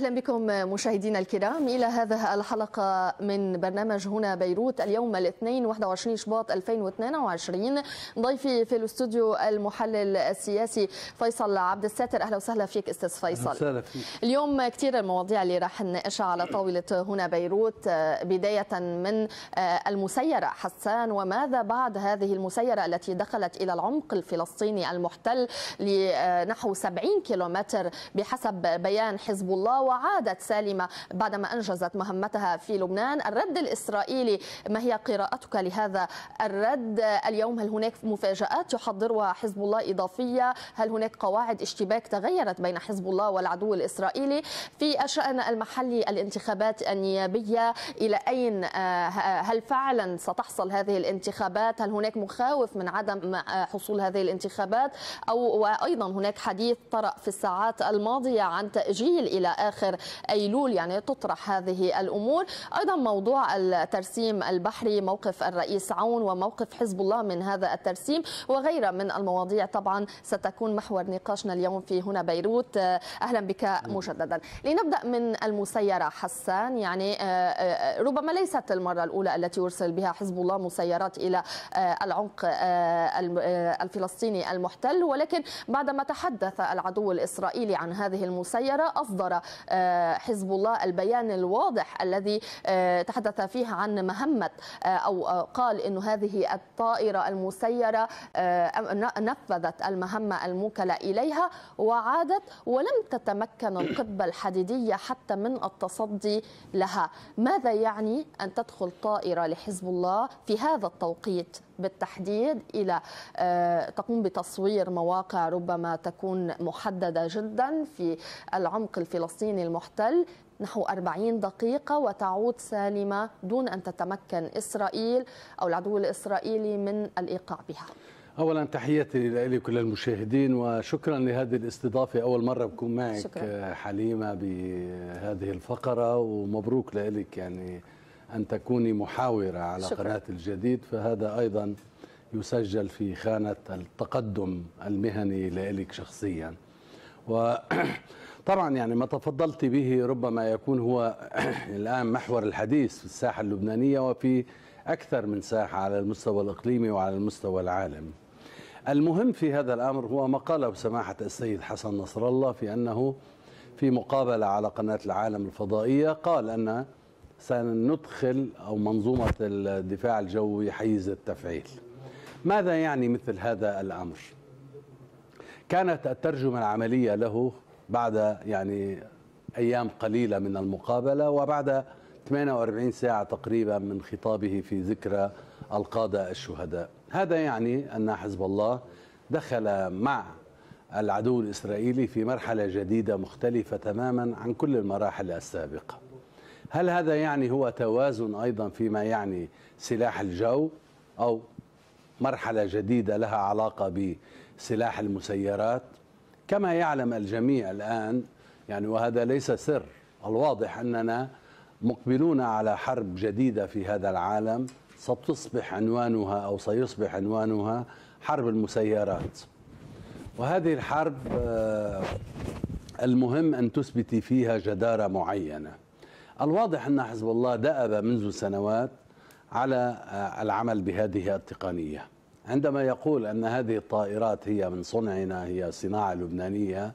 أهلا بكم مشاهدينا الكرام إلى هذه الحلقة من برنامج هنا بيروت اليوم الاثنين 21 شباط 2022 ضيفي في الاستوديو المحلل السياسي فيصل عبد الساتر أهلا وسهلا فيك أستاذ فيصل اهلا فيك. اليوم كثير المواضيع اللي راح نناقشها على طاولة هنا بيروت بداية من المسيرة حسان وماذا بعد هذه المسيرة التي دخلت إلى العمق الفلسطيني المحتل لنحو 70 كيلومتر بحسب بيان حزب الله وعادت سالمة بعدما أنجزت مهمتها في لبنان الرد الإسرائيلي ما هي قراءتك لهذا الرد اليوم هل هناك مفاجآت يحضرها حزب الله إضافية هل هناك قواعد اشتباك تغيرت بين حزب الله والعدو الإسرائيلي في الشأن المحلي الانتخابات النيابية إلى أين آه، هل فعلا ستحصل هذه الانتخابات هل هناك مخاوف من عدم آه، حصول هذه الانتخابات أو وأيضا هناك حديث طرأ في الساعات الماضية عن تأجيل إلى آخر آخر أيلول يعني تطرح هذه الأمور أيضا موضوع الترسيم البحري موقف الرئيس عون وموقف حزب الله من هذا الترسيم وغيرها من المواضيع طبعا ستكون محور نقاشنا اليوم في هنا بيروت آه، أهلا بك مجددا لنبدأ من المسيرة حسان يعني آه، آه، ربما ليست المرة الأولى التي يرسل بها حزب الله مسيرات إلى العمق الفلسطيني المحتل ولكن بعدما تحدث العدو الإسرائيلي عن هذه المسيرة أصدر آه، حزب الله البيان الواضح الذي آه، تحدث فيه عن مهمة آه، أو قال أن هذه الطائرة المسيرة نفذت المهمة الموكلة إليها وعادت ولم تتمكن القبة الحديدية حتى من التصدي لها ماذا يعني أن تدخل طائرة لحزب الله في هذا التوقيت بالتحديد إلى تقوم بتصوير مواقع ربما تكون محددة جدا في العمق الفلسطيني الفلسطيني المحتل نحو 40 دقيقة وتعود سالمة دون أن تتمكن إسرائيل أو العدو الإسرائيلي من الإيقاع بها اولا تحياتي لكل المشاهدين وشكرا لهذه الاستضافه اول مره بكون معك شكرا. حليمه بهذه الفقره ومبروك لك يعني ان تكوني محاوره على شكرا. قناه الجديد فهذا ايضا يسجل في خانه التقدم المهني لك شخصيا و طبعا يعني ما تفضلت به ربما يكون هو الآن محور الحديث في الساحة اللبنانية وفي أكثر من ساحة على المستوى الإقليمي وعلى المستوى العالمي المهم في هذا الأمر هو ما قاله سماحة السيد حسن نصر الله في أنه في مقابلة على قناة العالم الفضائية قال أن سندخل أو منظومة الدفاع الجوي حيز التفعيل ماذا يعني مثل هذا الأمر؟ كانت الترجمة العملية له بعد يعني أيام قليلة من المقابلة وبعد 48 ساعة تقريبا من خطابه في ذكرى القادة الشهداء هذا يعني أن حزب الله دخل مع العدو الإسرائيلي في مرحلة جديدة مختلفة تماما عن كل المراحل السابقة هل هذا يعني هو توازن أيضا فيما يعني سلاح الجو أو مرحلة جديدة لها علاقة بسلاح المسيرات كما يعلم الجميع الآن يعني وهذا ليس سر الواضح أننا مقبلون على حرب جديدة في هذا العالم ستصبح عنوانها أو سيصبح عنوانها حرب المسيرات وهذه الحرب آه، المهم أن تثبتي فيها جدارة معينة الواضح أن حزب الله دأب منذ سنوات على آه، العمل بهذه التقنية عندما يقول أن هذه الطائرات هي من صنعنا هي صناعة لبنانية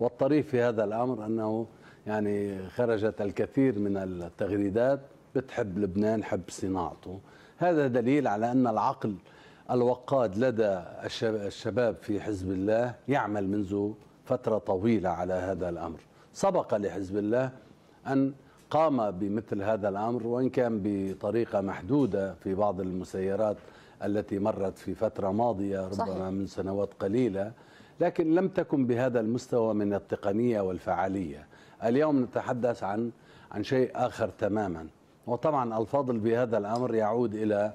والطريف في هذا الأمر أنه يعني خرجت الكثير من التغريدات بتحب لبنان حب صناعته هذا دليل على أن العقل الوقاد لدى الشباب في حزب الله يعمل منذ فترة طويلة على هذا الأمر سبق لحزب الله أن قام بمثل هذا الأمر وإن كان بطريقة محدودة في بعض المسيرات التي مرت في فترة ماضية ربما صحيح. من سنوات قليلة لكن لم تكن بهذا المستوى من التقنية والفعالية اليوم نتحدث عن عن شيء آخر تماما وطبعا الفضل بهذا الأمر يعود إلى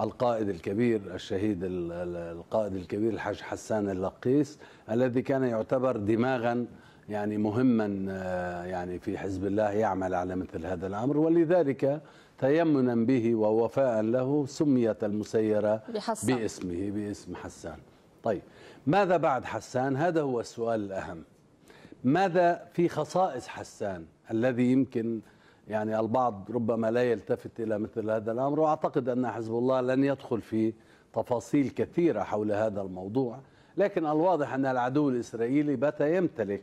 القائد الكبير الشهيد القائد الكبير الحاج حسان اللقيس الذي كان يعتبر دماغا يعني مهما آه، يعني في حزب الله يعمل على مثل هذا الأمر ولذلك تيمنا به ووفاء له سميت المسيرة بحسن. باسمه باسم حسان طيب ماذا بعد حسان هذا هو السؤال الأهم ماذا في خصائص حسان الذي يمكن يعني البعض ربما لا يلتفت إلى مثل هذا الأمر وأعتقد أن حزب الله لن يدخل في تفاصيل كثيرة حول هذا الموضوع لكن الواضح أن العدو الإسرائيلي بات يمتلك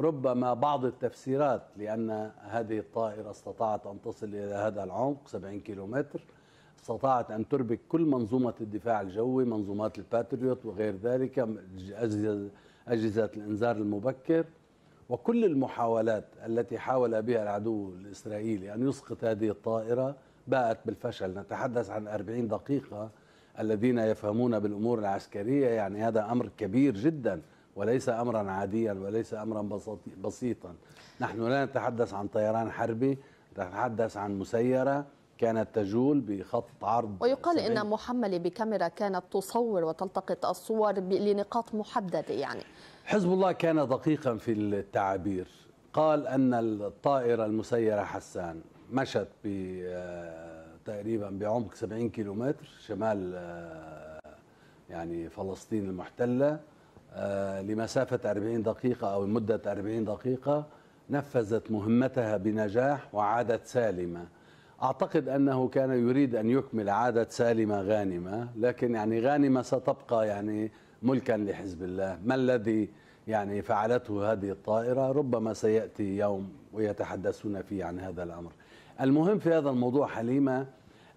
ربما بعض التفسيرات لأن هذه الطائرة استطاعت أن تصل إلى هذا العمق 70 كيلومتر استطاعت أن تربك كل منظومة الدفاع الجوي منظومات الباتريوت وغير ذلك أجهزة الإنذار المبكر وكل المحاولات التي حاول بها العدو الإسرائيلي أن يسقط هذه الطائرة باءت بالفشل نتحدث عن 40 دقيقة الذين يفهمون بالأمور العسكرية يعني هذا أمر كبير جداً وليس امرا عاديا وليس امرا بسيطا نحن لا نتحدث عن طيران حربي نتحدث عن مسيره كانت تجول بخط عرض ويقال سمين. ان محمله بكاميرا كانت تصور وتلتقط الصور لنقاط محدده يعني حزب الله كان دقيقا في التعابير قال ان الطائره المسيره حسان مشت ب آه، تقريبا بعمق 70 كيلومتر شمال آه، يعني فلسطين المحتله آه، لمسافة 40 دقيقة أو لمدة 40 دقيقة نفذت مهمتها بنجاح وعادت سالمة أعتقد أنه كان يريد أن يكمل عادة سالمة غانمة لكن يعني غانمة ستبقى يعني ملكا لحزب الله ما الذي يعني فعلته هذه الطائرة ربما سيأتي يوم ويتحدثون فيه عن هذا الأمر المهم في هذا الموضوع حليمة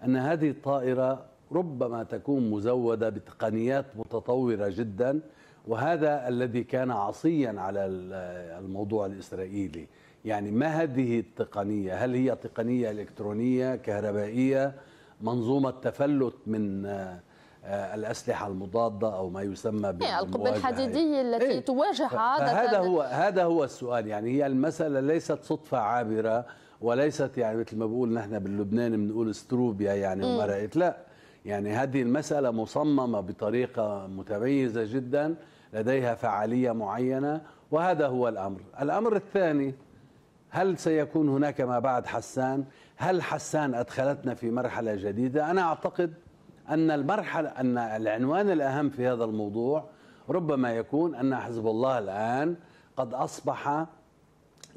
أن هذه الطائرة ربما تكون مزودة بتقنيات متطورة جداً وهذا الذي كان عصيا على الموضوع الإسرائيلي يعني ما هذه التقنية هل هي تقنية إلكترونية كهربائية منظومة تفلت من آه، الأسلحة المضادة أو ما يسمى إيه، بالقبة الحديدية إيه. التي إيه؟ تواجه عادة هذا هو هذا هو السؤال يعني هي المسألة ليست صدفة عابرة وليست يعني مثل ما بقول نحن باللبناني بنقول ستروبيا يعني ومرقت لا يعني هذه المسألة مصممة بطريقة متميزة جدا لديها فعالية معينة وهذا هو الأمر الأمر الثاني هل سيكون هناك ما بعد حسان هل حسان أدخلتنا في مرحلة جديدة أنا أعتقد أن المرحلة أن العنوان الأهم في هذا الموضوع ربما يكون أن حزب الله الآن قد أصبح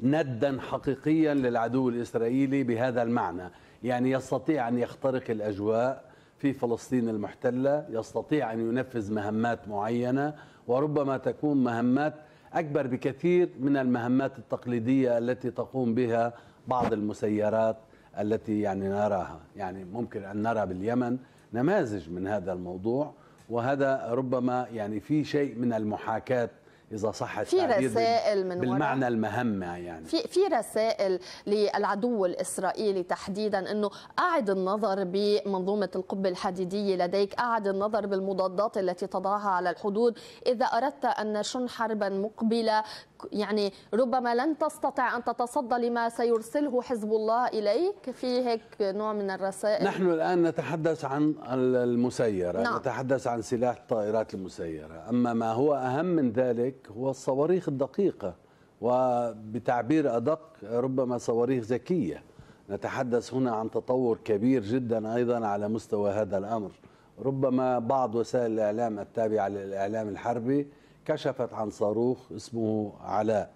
ندا حقيقيا للعدو الإسرائيلي بهذا المعنى يعني يستطيع أن يخترق الأجواء في فلسطين المحتله يستطيع ان ينفذ مهمات معينه وربما تكون مهمات اكبر بكثير من المهمات التقليديه التي تقوم بها بعض المسيرات التي يعني نراها يعني ممكن ان نرى باليمن نماذج من هذا الموضوع وهذا ربما يعني في شيء من المحاكاه اذا صح التعبير في رسائل من بالمعنى وراء. المهمه يعني في في رسائل للعدو الاسرائيلي تحديدا انه اعد النظر بمنظومه القبه الحديديه لديك، اعد النظر بالمضادات التي تضعها على الحدود، اذا اردت ان نشن حربا مقبله يعني ربما لن تستطع أن تتصدى لما سيرسله حزب الله إليك في هيك نوع من الرسائل نحن الآن نتحدث عن المسيرة نعم. نتحدث عن سلاح الطائرات المسيرة أما ما هو أهم من ذلك هو الصواريخ الدقيقة وبتعبير أدق ربما صواريخ ذكية نتحدث هنا عن تطور كبير جدا أيضا على مستوى هذا الأمر ربما بعض وسائل الإعلام التابعة للإعلام الحربي كشفت عن صاروخ اسمه علاء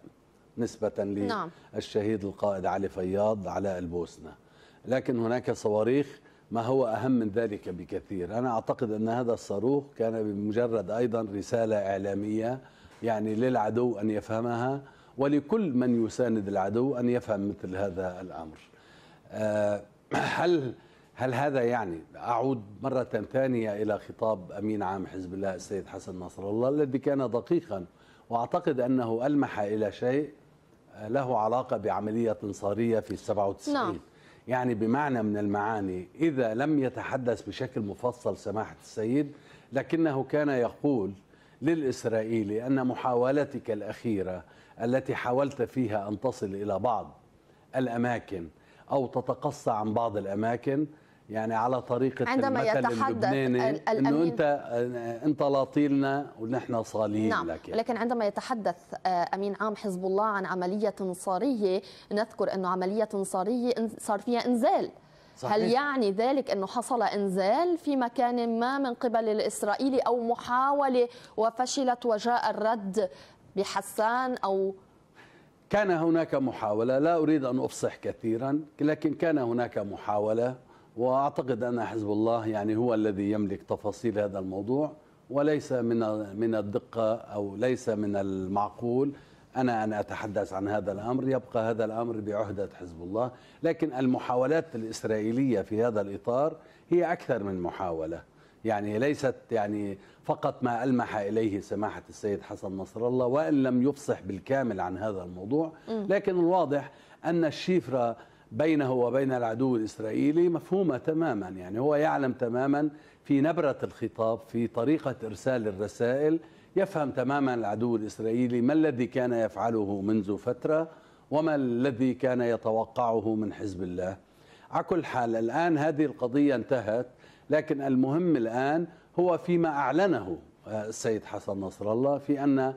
نسبة نعم. للشهيد القائد علي فياض علاء البوسنة لكن هناك صواريخ ما هو أهم من ذلك بكثير أنا أعتقد أن هذا الصاروخ كان بمجرد أيضا رسالة إعلامية يعني للعدو أن يفهمها ولكل من يساند العدو أن يفهم مثل هذا الأمر آه، هل هل هذا يعني أعود مرة ثانية إلى خطاب أمين عام حزب الله السيد حسن نصر الله الذي كان دقيقا وأعتقد أنه ألمح إلى شيء آه، له علاقة بعملية انصارية في 97 نعم. يعني بمعنى من المعاني إذا لم يتحدث بشكل مفصل سماحة السيد لكنه كان يقول للإسرائيلي أن محاولتك الأخيرة التي حاولت فيها أن تصل إلى بعض الأماكن أو تتقصى عن بعض الأماكن يعني على طريقه عندما يتحدث انه انت آه، انت لاطيلنا ونحن صالين نعم لك يعني. لكن عندما يتحدث آه، امين عام حزب الله عن عمليه انصاريه نذكر انه عمليه انصاريه صار فيها انزال صحيح. هل يعني ذلك انه حصل انزال في مكان ما من قبل الاسرائيلي او محاوله وفشلت وجاء الرد بحسان او كان هناك محاوله لا اريد ان افصح كثيرا لكن كان هناك محاوله واعتقد ان حزب الله يعني هو الذي يملك تفاصيل هذا الموضوع وليس من من الدقه او ليس من المعقول انا ان اتحدث عن هذا الامر يبقى هذا الامر بعهده حزب الله لكن المحاولات الاسرائيليه في هذا الاطار هي اكثر من محاوله يعني ليست يعني فقط ما ألمح إليه سماحة السيد حسن نصر الله وإن لم يفصح بالكامل عن هذا الموضوع لكن الواضح أن الشفرة بينه وبين العدو الإسرائيلي مفهومة تماما يعني هو يعلم تماما في نبرة الخطاب في طريقة إرسال الرسائل يفهم تماما العدو الإسرائيلي ما الذي كان يفعله منذ فترة وما الذي كان يتوقعه من حزب الله على كل حال الآن هذه القضية انتهت لكن المهم الآن هو فيما أعلنه السيد حسن نصر الله في أن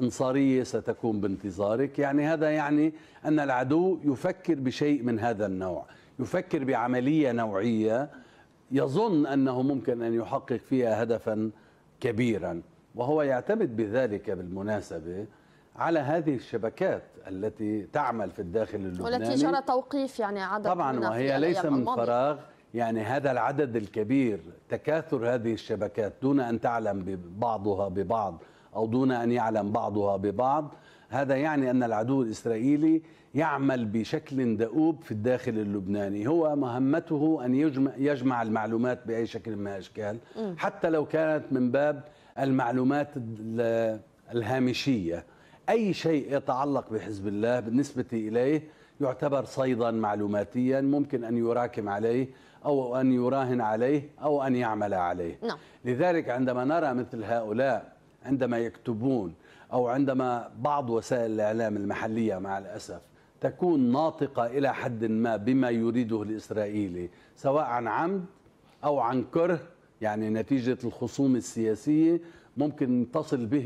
انصاريه ستكون بانتظارك يعني هذا يعني ان العدو يفكر بشيء من هذا النوع يفكر بعمليه نوعيه يظن انه ممكن ان يحقق فيها هدفا كبيرا وهو يعتمد بذلك بالمناسبه على هذه الشبكات التي تعمل في الداخل اللبناني والتي جرى توقيف يعني عدد طبعا من وهي ليس من فراغ يعني هذا العدد الكبير تكاثر هذه الشبكات دون ان تعلم بعضها ببعض أو دون أن يعلم بعضها ببعض هذا يعني أن العدو الإسرائيلي يعمل بشكل دؤوب في الداخل اللبناني هو مهمته أن يجمع, يجمع المعلومات بأي شكل من أشكال حتى لو كانت من باب المعلومات الهامشية أي شيء يتعلق بحزب الله بالنسبة إليه يعتبر صيدا معلوماتيا ممكن أن يراكم عليه أو أن يراهن عليه أو أن يعمل عليه نعم. لذلك عندما نرى مثل هؤلاء عندما يكتبون أو عندما بعض وسائل الإعلام المحلية مع الأسف تكون ناطقة إلى حد ما بما يريده الإسرائيلي سواء عن عمد أو عن كره يعني نتيجة الخصوم السياسية ممكن تصل به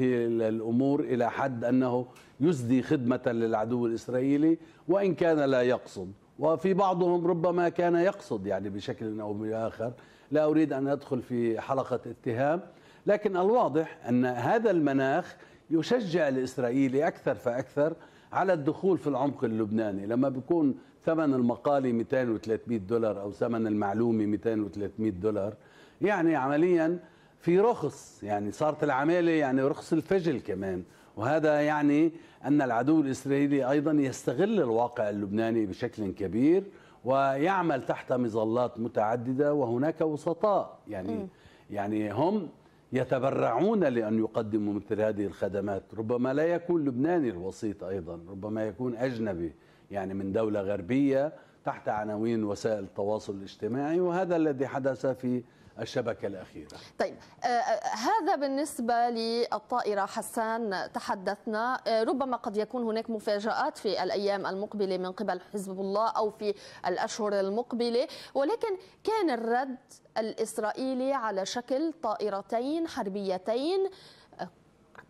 الأمور إلى حد أنه يسدي خدمة للعدو الإسرائيلي وإن كان لا يقصد وفي بعضهم ربما كان يقصد يعني بشكل أو بآخر لا أريد أن أدخل في حلقة اتهام لكن الواضح أن هذا المناخ يشجع الإسرائيلي أكثر فأكثر على الدخول في العمق اللبناني لما بيكون ثمن المقالي 200 و 300 دولار أو ثمن المعلومة 200 و 300 دولار يعني عمليا في رخص يعني صارت العمالة يعني رخص الفجل كمان وهذا يعني أن العدو الإسرائيلي أيضا يستغل الواقع اللبناني بشكل كبير ويعمل تحت مظلات متعددة وهناك وسطاء يعني م. يعني هم يتبرعون لأن يقدموا مثل هذه الخدمات ربما لا يكون لبناني الوسيط أيضا ربما يكون أجنبي يعني من دولة غربية تحت عناوين وسائل التواصل الاجتماعي وهذا الذي حدث في الشبكة الأخيرة طيب آه، آه، هذا بالنسبة للطائرة حسان تحدثنا آه، ربما قد يكون هناك مفاجآت في الأيام المقبلة من قبل حزب الله أو في الأشهر المقبلة ولكن كان الرد الإسرائيلي على شكل طائرتين حربيتين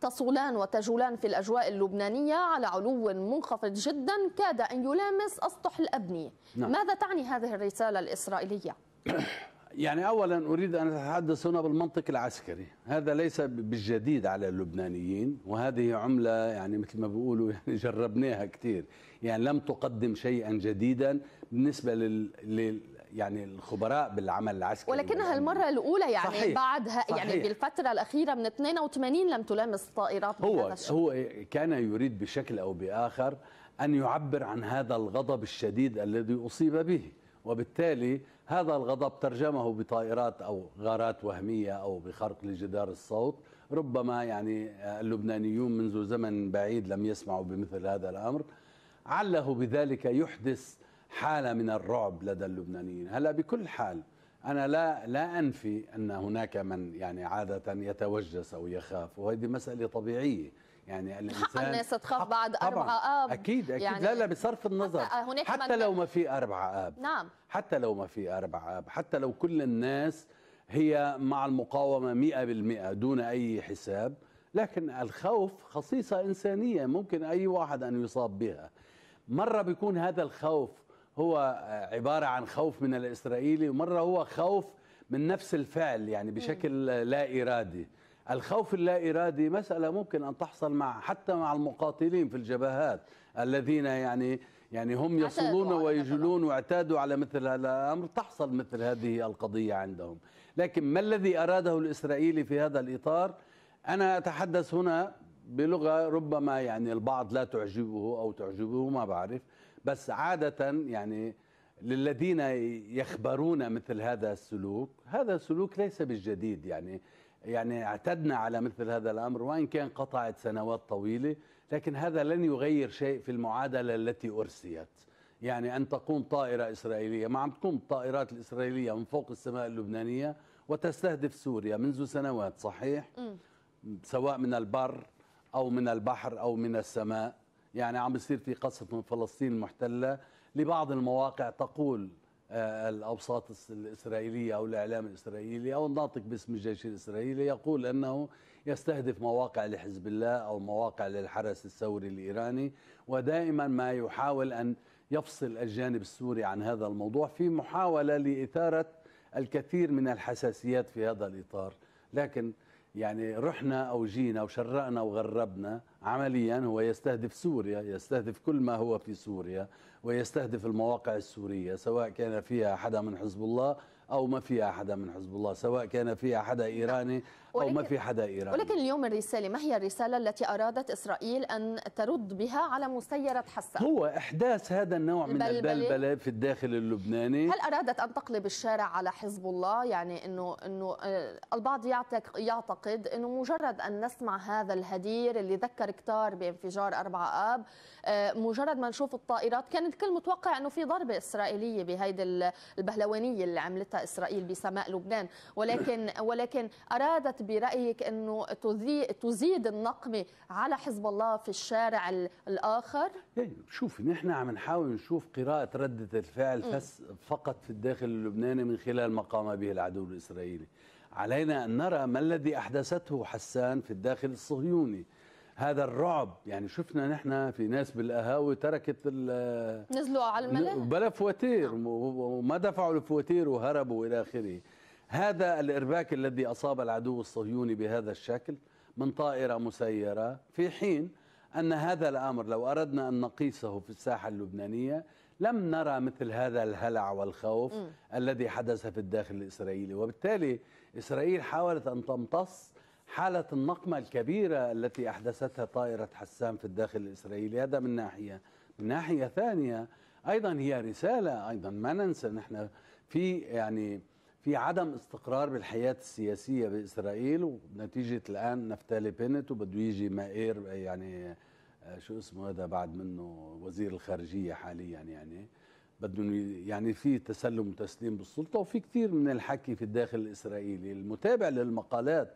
تصولان وتجولان في الأجواء اللبنانية على علو منخفض جدا كاد أن يلامس أسطح الأبنية نعم. ماذا تعني هذه الرسالة الإسرائيلية؟ يعني اولا اريد ان اتحدث هنا بالمنطق العسكري هذا ليس بالجديد على اللبنانيين وهذه عمله يعني مثل ما بيقولوا يعني جربناها كثير يعني لم تقدم شيئا جديدا بالنسبه لل, لل يعني الخبراء بالعمل العسكري ولكنها المرة الأولى يعني صحيح بعد يعني صحيح يعني بالفترة الأخيرة من 82 لم تلامس طائرات هو هو كان يريد بشكل أو بآخر أن يعبر عن هذا الغضب الشديد الذي أصيب به وبالتالي هذا الغضب ترجمه بطائرات أو غارات وهمية أو بخرق لجدار الصوت ربما يعني اللبنانيون منذ زمن بعيد لم يسمعوا بمثل هذا الأمر عله بذلك يحدث حالة من الرعب لدى اللبنانيين هلا بكل حال أنا لا لا أنفي أن هناك من يعني عادة يتوجس أو يخاف وهذه مسألة طبيعية يعني الانسان حق الناس تخاف بعد اربع اب اكيد اكيد يعني لا لا بصرف النظر حتى, حتى لو ما في اربع اب نعم حتى لو ما في اربع اب حتى لو كل الناس هي مع المقاومه 100% دون اي حساب لكن الخوف خصيصه انسانيه ممكن اي واحد ان يصاب بها مره بيكون هذا الخوف هو عباره عن خوف من الاسرائيلي ومره هو خوف من نفس الفعل يعني بشكل لا ارادي الخوف اللا إرادي مسألة ممكن أن تحصل مع حتى مع المقاتلين في الجبهات الذين يعني يعني هم يصلون ويجلون واعتادوا على مثل هذا الأمر تحصل مثل هذه القضية عندهم لكن ما الذي أراده الإسرائيلي في هذا الإطار أنا أتحدث هنا بلغة ربما يعني البعض لا تعجبه أو تعجبه ما بعرف بس عادة يعني للذين يخبرون مثل هذا السلوك هذا السلوك ليس بالجديد يعني يعني اعتدنا على مثل هذا الامر وان كان قطعت سنوات طويله لكن هذا لن يغير شيء في المعادله التي ارسيت يعني ان تقوم طائره اسرائيليه ما عم تقوم الطائرات الاسرائيليه من فوق السماء اللبنانيه وتستهدف سوريا منذ سنوات صحيح م. سواء من البر او من البحر او من السماء يعني عم بيصير في قصف من فلسطين المحتله لبعض المواقع تقول آه، الأوساط الإسرائيلية أو الإعلام الإسرائيلي أو الناطق باسم الجيش الإسرائيلي يقول أنه يستهدف مواقع لحزب الله أو مواقع للحرس الثوري الإيراني ودائما ما يحاول أن يفصل الجانب السوري عن هذا الموضوع في محاولة لإثارة الكثير من الحساسيات في هذا الإطار لكن يعني رحنا أو جينا وشرقنا وغربنا عمليا هو يستهدف سوريا يستهدف كل ما هو في سوريا ويستهدف المواقع السورية سواء كان فيها حدا من حزب الله أو ما فيها حدا من حزب الله سواء كان فيها حدا إيراني أو ما في حدا إيراني ولكن اليوم الرسالة ما هي الرسالة التي أرادت إسرائيل أن ترد بها على مسيرة حسن هو إحداث هذا النوع من البلبلة في الداخل اللبناني هل أرادت أن تقلب الشارع على حزب الله يعني أنه, إنه آه، البعض يعتقد أنه مجرد أن نسمع هذا الهدير اللي ذكر كتار بانفجار 4 آب آه، مجرد ما نشوف الطائرات كان الكل متوقع أنه في ضربة إسرائيلية بهيدي البهلوانية اللي عملتها إسرائيل بسماء لبنان ولكن ولكن أرادت برأيك أنه تزيد النقمة على حزب الله في الشارع الآخر؟ يعني شوفي نحن عم نحاول نشوف قراءة ردة الفعل فقط في الداخل اللبناني من خلال ما قام به العدو الإسرائيلي علينا أن نرى ما الذي أحدثته حسان في الداخل الصهيوني هذا الرعب يعني شفنا نحن في ناس بالقهاوي تركت نزلوا على الملا بلا فواتير وما دفعوا الفواتير وهربوا الى اخره هذا الإرباك الذي أصاب العدو الصهيوني بهذا الشكل من طائرة مسيرة في حين أن هذا الأمر لو أردنا أن نقيسه في الساحة اللبنانية لم نرى مثل هذا الهلع والخوف م. الذي حدث في الداخل الإسرائيلي وبالتالي إسرائيل حاولت أن تمتص حالة النقمة الكبيرة التي أحدثتها طائرة حسام في الداخل الإسرائيلي هذا من ناحية من ناحية ثانية أيضا هي رسالة أيضا ما ننسى نحن في يعني في عدم استقرار بالحياة السياسية بإسرائيل ونتيجة الآن نفتالي بينت وبده يجي مائير يعني آه، شو اسمه هذا بعد منه وزير الخارجية حاليا يعني بدهم يعني في تسلم وتسليم بالسلطة وفي كثير من الحكي في الداخل الإسرائيلي المتابع للمقالات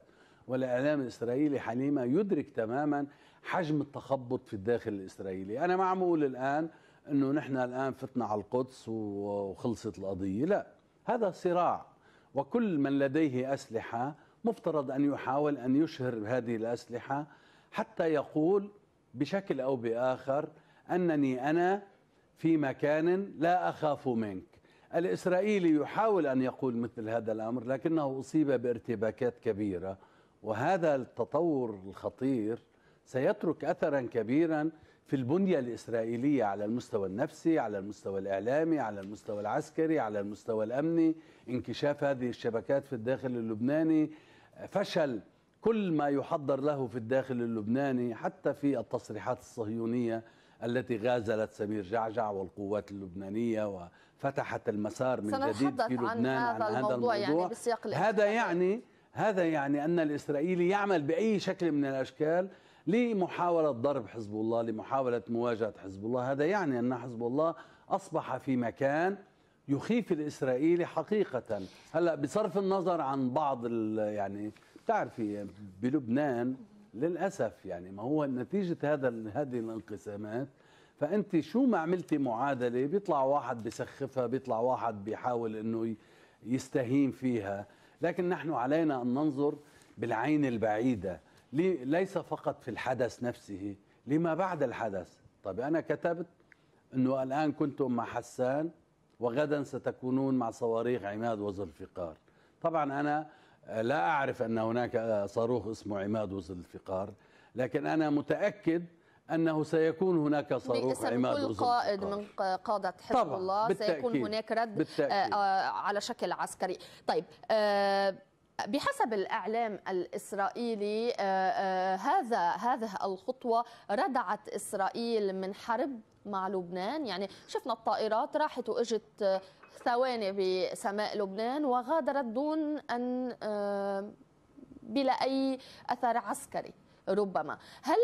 والإعلام الإسرائيلي حليمة يدرك تماما حجم التخبط في الداخل الإسرائيلي أنا ما عم أقول الآن أنه نحن الآن فتنا على القدس وخلصت القضية لا هذا صراع وكل من لديه أسلحة مفترض أن يحاول أن يشهر هذه الأسلحة حتى يقول بشكل أو بآخر أنني أنا في مكان لا أخاف منك الإسرائيلي يحاول أن يقول مثل هذا الأمر لكنه أصيب بارتباكات كبيرة وهذا التطور الخطير سيترك أثرا كبيرا في البنية الإسرائيلية على المستوى النفسي على المستوى الإعلامي على المستوى العسكري على المستوى الأمني انكشاف هذه الشبكات في الداخل اللبناني فشل كل ما يحضر له في الداخل اللبناني حتى في التصريحات الصهيونية التي غازلت سمير جعجع والقوات اللبنانية وفتحت المسار من جديد في لبنان عن هذا, عن هذا الموضوع, يعني بسياق هذا يعني هذا يعني أن الإسرائيلي يعمل بأي شكل من الأشكال لمحاولة ضرب حزب الله لمحاولة مواجهة حزب الله هذا يعني أن حزب الله أصبح في مكان يخيف الإسرائيلي حقيقة هلأ بصرف النظر عن بعض يعني تعرفي بلبنان للأسف يعني ما هو نتيجة هذا هذه الانقسامات فأنت شو ما عملتي معادلة بيطلع واحد بسخفها بيطلع واحد بيحاول أنه يستهين فيها لكن نحن علينا أن ننظر بالعين البعيدة ليس فقط في الحدث نفسه لما بعد الحدث طيب أنا كتبت أنه الآن كنتم مع حسان وغدا ستكونون مع صواريخ عماد وزلفقار طبعا أنا لا أعرف أن هناك صاروخ اسمه عماد وزلفقار لكن أنا متأكد انه سيكون هناك صاروخ عماد كل قائد من قاده حزب الله سيكون هناك رد آه، بالتأكيد. آه، على شكل عسكري طيب آه، بحسب الاعلام الاسرائيلي آه، آه، هذا هذه الخطوه ردعت اسرائيل من حرب مع لبنان يعني شفنا الطائرات راحت واجت آه، ثواني بسماء لبنان وغادرت دون ان بلا اي اثر عسكري ربما هل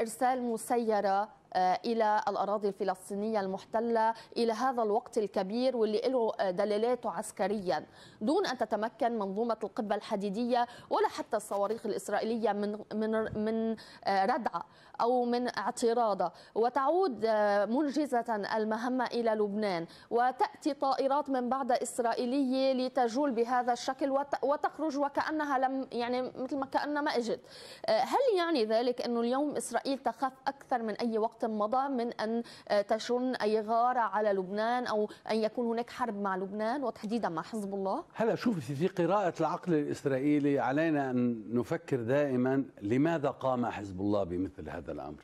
ارسال مسيره آه، الى الاراضي الفلسطينيه المحتله الى هذا الوقت الكبير واللي له دلالاته عسكريا دون ان تتمكن منظومه القبه الحديديه ولا حتى الصواريخ الاسرائيليه من من من آه، ردعه او من اعتراضه وتعود آه، منجزه المهمه الى لبنان وتاتي طائرات من بعد اسرائيليه لتجول بهذا الشكل وتخرج وكانها لم يعني مثل ما كانها ما اجت هل يعني ذلك انه اليوم اسرائيل تخاف اكثر من اي وقت وقت مضى من أن آه، تشن أي غارة على لبنان أو أن يكون هناك حرب مع لبنان وتحديدا مع حزب الله هلا شوفي في قراءة العقل الإسرائيلي علينا أن نفكر دائما لماذا قام حزب الله بمثل هذا الأمر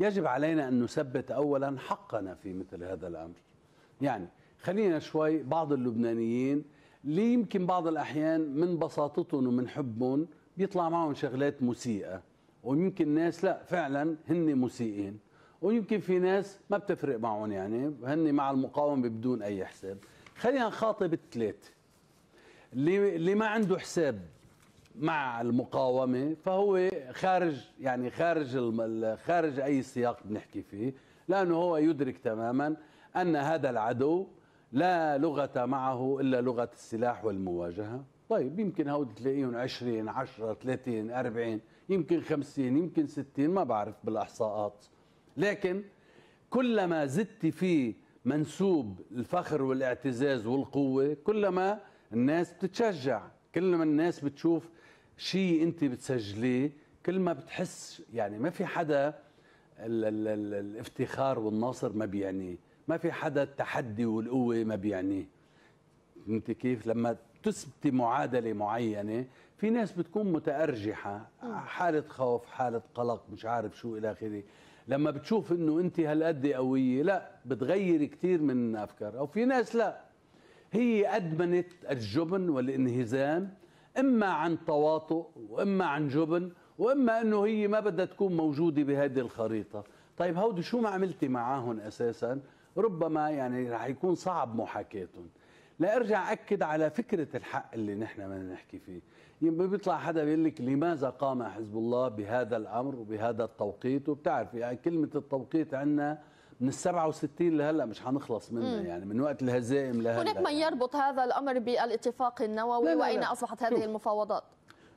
يجب علينا أن نثبت أولا حقنا في مثل هذا الأمر يعني خلينا شوي بعض اللبنانيين اللي يمكن بعض الأحيان من بساطتهم ومن حبهم بيطلع معهم شغلات مسيئة ويمكن ناس لا فعلا هن مسيئين ويمكن في ناس ما بتفرق معهم يعني هن مع المقاومه بدون اي حساب خلينا نخاطب الثلاث اللي اللي ما عنده حساب مع المقاومه فهو خارج يعني خارج خارج اي سياق بنحكي فيه لانه هو يدرك تماما ان هذا العدو لا لغه معه الا لغه السلاح والمواجهه طيب يمكن هود تلاقيهم 20 10 30 40 يمكن 50 يمكن 60 ما بعرف بالاحصاءات لكن كلما زدت في منسوب الفخر والاعتزاز والقوة كلما الناس بتتشجع كلما الناس بتشوف شيء انت بتسجليه كل ما بتحس يعني ما في حدا الـ الـ الـ الافتخار والنصر ما بيعنيه ما في حدا التحدي والقوة ما بيعنيه انت كيف لما تثبتي معادلة معينة في ناس بتكون متأرجحة حالة خوف حالة قلق مش عارف شو إلى آخره لما بتشوف انه انت هالقد قويه لا بتغير كثير من افكار او في ناس لا هي ادمنت الجبن والانهزام اما عن تواطؤ واما عن جبن واما انه هي ما بدها تكون موجوده بهذه الخريطه طيب هودي شو ما عملتي معاهم اساسا ربما يعني رح يكون صعب محاكاتهم لارجع اكد على فكره الحق اللي نحن بدنا نحكي فيه يعني بيطلع حدا بيقول لك لماذا قام حزب الله بهذا الامر وبهذا التوقيت وبتعرف يعني كلمه التوقيت عندنا من ال 67 لهلا مش حنخلص منها يعني من وقت الهزائم لهلا هناك من يربط هذا الامر بالاتفاق النووي لا لا واين اصبحت هذه شوف المفاوضات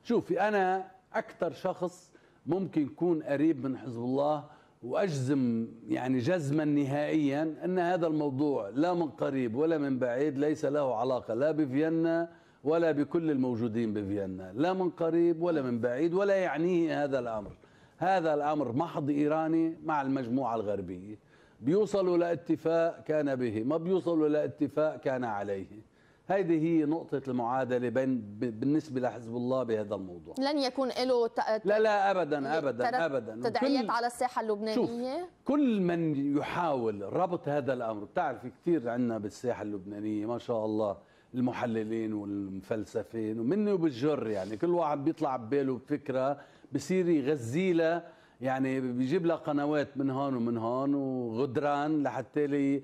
شوفي انا اكثر شخص ممكن يكون قريب من حزب الله واجزم يعني جزما نهائيا ان هذا الموضوع لا من قريب ولا من بعيد ليس له علاقه لا بفيينا ولا بكل الموجودين بفيينا لا من قريب ولا من بعيد ولا يعنيه هذا الأمر هذا الأمر محض إيراني مع المجموعة الغربية بيوصلوا لاتفاق كان به ما بيوصلوا لاتفاق كان عليه هذه هي نقطة المعادلة بين بالنسبة لحزب الله بهذا الموضوع لن يكون له ت... لا لا أبدا أبدا أبدا تدعيات على الساحة اللبنانية شوف كل من يحاول ربط هذا الأمر بتعرف كثير عندنا بالساحة اللبنانية ما شاء الله المحللين والمفلسفين ومني وبالجر يعني كل واحد بيطلع بباله بفكره بصير يغزيلها يعني بيجيب لها قنوات من هون ومن هون وغدران لحتى لي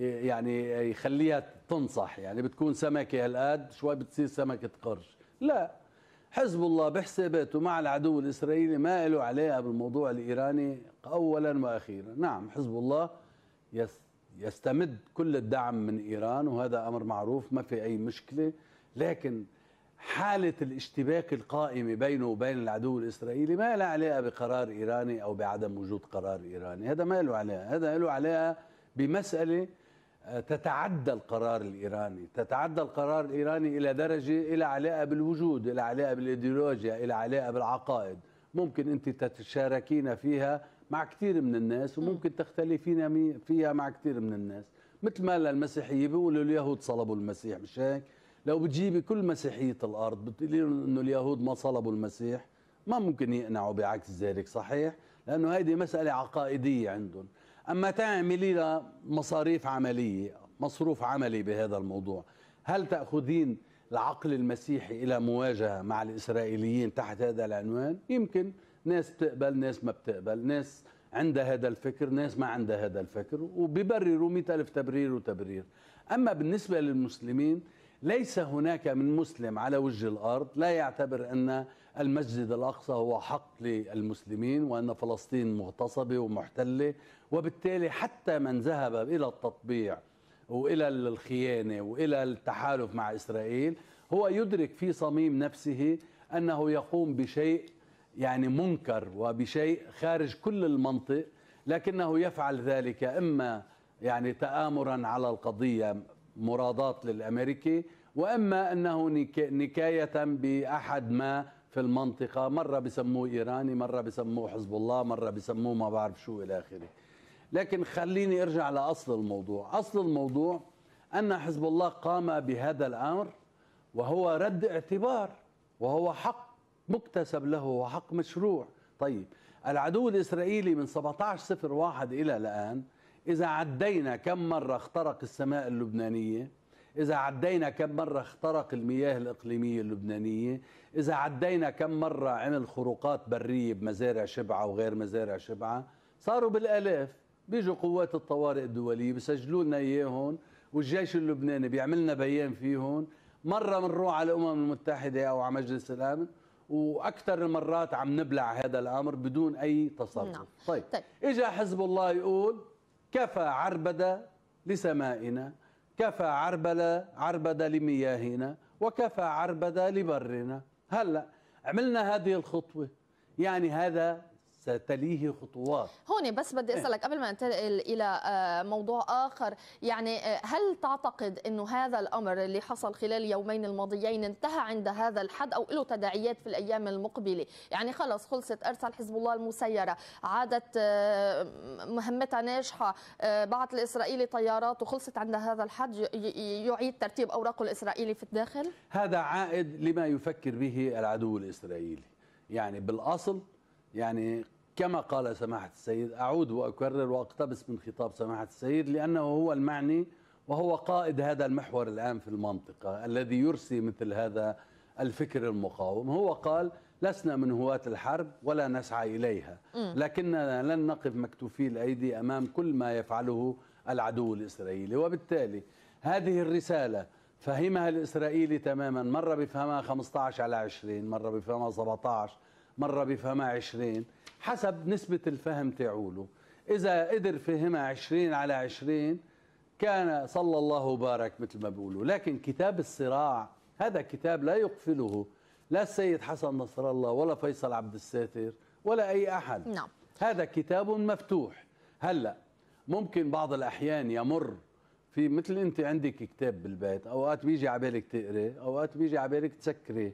يعني يخليها تنصح يعني بتكون سمكه هالقد شوي بتصير سمكه قرش لا حزب الله بحساباته مع العدو الاسرائيلي ما له علاقه بالموضوع الايراني اولا واخيرا نعم حزب الله يس يستمد كل الدعم من إيران وهذا أمر معروف ما في أي مشكلة لكن حالة الاشتباك القائمة بينه وبين العدو الإسرائيلي ما لها علاقة بقرار إيراني أو بعدم وجود قرار إيراني هذا ما له علاقة هذا له علاقة بمسألة آه، تتعدى القرار الإيراني تتعدى القرار الإيراني إلى درجة إلى علاقة بالوجود إلى علاقة بالإيديولوجيا إلى علاقة بالعقائد ممكن أنت تتشاركين فيها مع كثير من الناس وممكن تختلفين فيها مع كثير من الناس مثل ما للمسيحيه بيقولوا اليهود صلبوا المسيح مش هيك لو بتجيبي كل مسيحيه الارض بتقولي لهم انه اليهود ما صلبوا المسيح ما ممكن يقنعوا بعكس ذلك صحيح لانه هيدي مساله عقائديه عندهم اما تعملي لها مصاريف عمليه مصروف عملي بهذا الموضوع هل تاخذين العقل المسيحي الى مواجهه مع الاسرائيليين تحت هذا العنوان يمكن ناس بتقبل ناس ما بتقبل ناس عندها هذا الفكر ناس ما عندها هذا الفكر وبيبرروا مئة ألف تبرير وتبرير أما بالنسبة للمسلمين ليس هناك من مسلم على وجه الأرض لا يعتبر أن المسجد الأقصى هو حق للمسلمين وأن فلسطين مغتصبة ومحتلة وبالتالي حتى من ذهب إلى التطبيع والى الخيانه والى التحالف مع اسرائيل هو يدرك في صميم نفسه انه يقوم بشيء يعني منكر وبشيء خارج كل المنطق لكنه يفعل ذلك إما يعني تآمرا على القضية مرادات للأمريكي وإما أنه نكاية بأحد ما في المنطقة مرة بسموه إيراني مرة بسموه حزب الله مرة بسموه ما بعرف شو إلى آخره لكن خليني أرجع لأصل الموضوع أصل الموضوع أن حزب الله قام بهذا الأمر وهو رد اعتبار وهو حق مكتسب له وحق مشروع طيب العدو الإسرائيلي من 17-01 إلى الآن إذا عدينا كم مرة اخترق السماء اللبنانية إذا عدينا كم مرة اخترق المياه الإقليمية اللبنانية إذا عدينا كم مرة عمل خروقات برية بمزارع شبعة وغير مزارع شبعة صاروا بالآلاف بيجوا قوات الطوارئ الدولية بسجلونا لنا إياهم والجيش اللبناني بيعملنا بيان فيهم مرة بنروح على الأمم المتحدة أو على مجلس الأمن واكثر المرات عم نبلع هذا الامر بدون اي تصرف نعم. طيب. طيب اجى حزب الله يقول كفى عربده لسمائنا كفى عربله عربده لمياهنا وكفى عربده لبرنا هلا عملنا هذه الخطوه يعني هذا ستليه خطوات هون بس بدي اسالك قبل ما انتقل الى آه، موضوع اخر يعني آه، هل تعتقد انه هذا الامر اللي حصل خلال اليومين الماضيين انتهى عند هذا الحد او له تداعيات في الايام المقبله يعني خلص خلصت ارسل حزب الله المسيره عادت آه، مهمتها ناجحه بعث الاسرائيلي طيارات وخلصت عند هذا الحد يعيد ترتيب اوراقه الاسرائيلي في الداخل هذا عائد لما يفكر به العدو الاسرائيلي يعني بالاصل يعني كما قال سماحة السيد أعود وأكرر وأقتبس من خطاب سماحة السيد لأنه هو المعني وهو قائد هذا المحور الآن في المنطقة الذي يرسي مثل هذا الفكر المقاوم هو قال لسنا من هواة الحرب ولا نسعى إليها لكننا لن نقف مكتوفي الأيدي أمام كل ما يفعله العدو الإسرائيلي وبالتالي هذه الرسالة فهمها الإسرائيلي تماما مرة بفهمها 15 على 20 مرة بفهمها 17 مرة بيفهمها عشرين حسب نسبة الفهم تعوله إذا قدر فهمها عشرين على عشرين كان صلى الله بارك مثل ما بيقولوا لكن كتاب الصراع هذا كتاب لا يقفله لا السيد حسن نصر الله ولا فيصل عبد الساتر ولا أي أحد نعم. هذا كتاب مفتوح هلأ ممكن بعض الأحيان يمر في مثل أنت عندك كتاب بالبيت أوقات بيجي عبالك تقري أوقات بيجي عبالك تسكري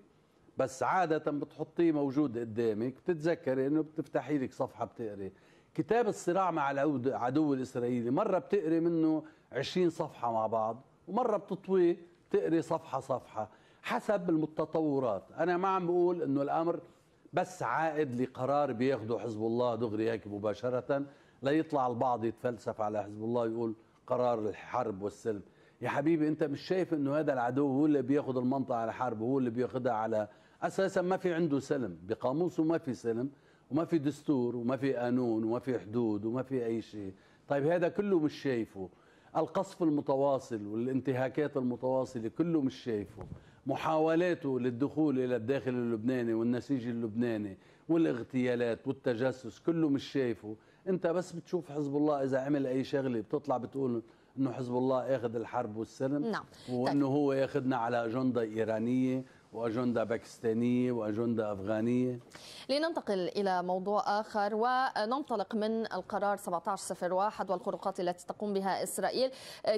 بس عادة بتحطيه موجود قدامك بتتذكري انه بتفتحي لك صفحة بتقري كتاب الصراع مع العدو الاسرائيلي مرة بتقري منه 20 صفحة مع بعض ومرة بتطويه بتقري صفحة صفحة حسب التطورات انا ما عم بقول انه الامر بس عائد لقرار بياخده حزب الله دغري هيك مباشرة ليطلع البعض يتفلسف على حزب الله يقول قرار الحرب والسلم يا حبيبي انت مش شايف انه هذا العدو هو اللي بياخذ المنطقه على حرب هو اللي بياخذها على اساسا ما في عنده سلم بقاموسه ما في سلم وما في دستور وما في قانون وما في حدود وما في اي شيء طيب هذا كله مش شايفه القصف المتواصل والانتهاكات المتواصله كله مش شايفه محاولاته للدخول الى الداخل اللبناني والنسيج اللبناني والاغتيالات والتجسس كله مش شايفه انت بس بتشوف حزب الله اذا عمل اي شغله بتطلع بتقول انه حزب الله ياخذ الحرب والسلم نعم وانه طيب. هو ياخذنا على اجنده ايرانيه واجنده باكستانيه واجنده افغانيه. لننتقل الى موضوع اخر وننطلق من القرار 1701 والخروقات التي تقوم بها اسرائيل،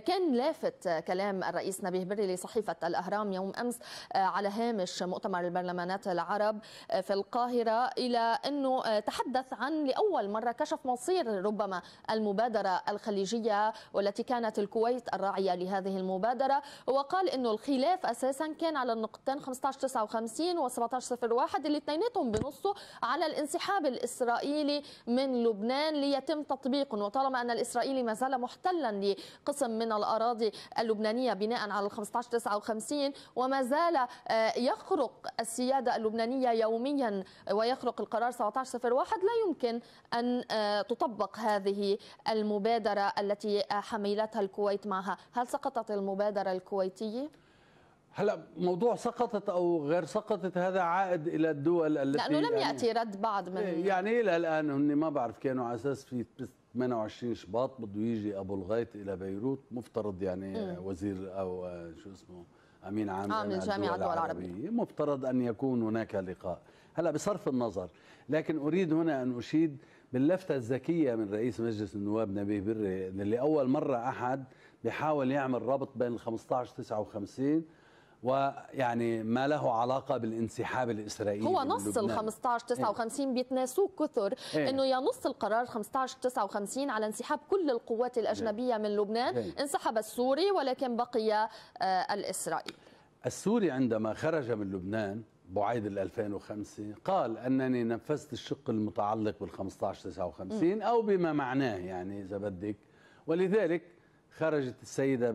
كان لافت كلام الرئيس نبيه بري لصحيفه الاهرام يوم امس على هامش مؤتمر البرلمانات العرب في القاهره الى انه تحدث عن لاول مره كشف مصير ربما المبادره الخليجيه والتي كانت الكويت الراعيه لهذه المبادره وقال انه الخلاف اساسا كان على النقطتين 15 1759 و1701 اللي اثنيناتهم بنصوا على الانسحاب الاسرائيلي من لبنان ليتم تطبيقه وطالما ان الاسرائيلي ما زال محتلا لقسم من الاراضي اللبنانيه بناء على ال 1559 وما زال آه، يخرق السياده اللبنانيه يوميا ويخرق القرار 1701 لا يمكن ان آه، تطبق هذه المبادره التي حملتها الكويت معها، هل سقطت المبادره الكويتيه؟ هلا موضوع سقطت او غير سقطت هذا عائد الى الدول التي لانه لم يعني ياتي رد بعض من إيه، يعني الى الان هم ما بعرف كانوا على اساس في 28 شباط بده يجي ابو الغيط الى بيروت مفترض يعني م. وزير او آه، شو اسمه امين عام عام الجامعه الدول العربيه مفترض ان يكون هناك لقاء هلا بصرف النظر لكن اريد هنا ان اشيد باللفته الذكيه من رئيس مجلس النواب نبيه بري اللي اول مره احد بحاول يعمل ربط بين 15 59 ويعني ما له علاقه بالانسحاب الاسرائيلي هو نص ال 15 59 بيتناسوه كثر إيه؟ انه ينص القرار 15 59 على انسحاب كل القوات الاجنبيه إيه؟ من لبنان إيه؟ انسحب السوري ولكن بقي آه الاسرائيلي السوري عندما خرج من لبنان بعيد ال 2005 قال انني نفذت الشق المتعلق بال 15 59 او بما معناه يعني اذا بدك ولذلك خرجت السيدة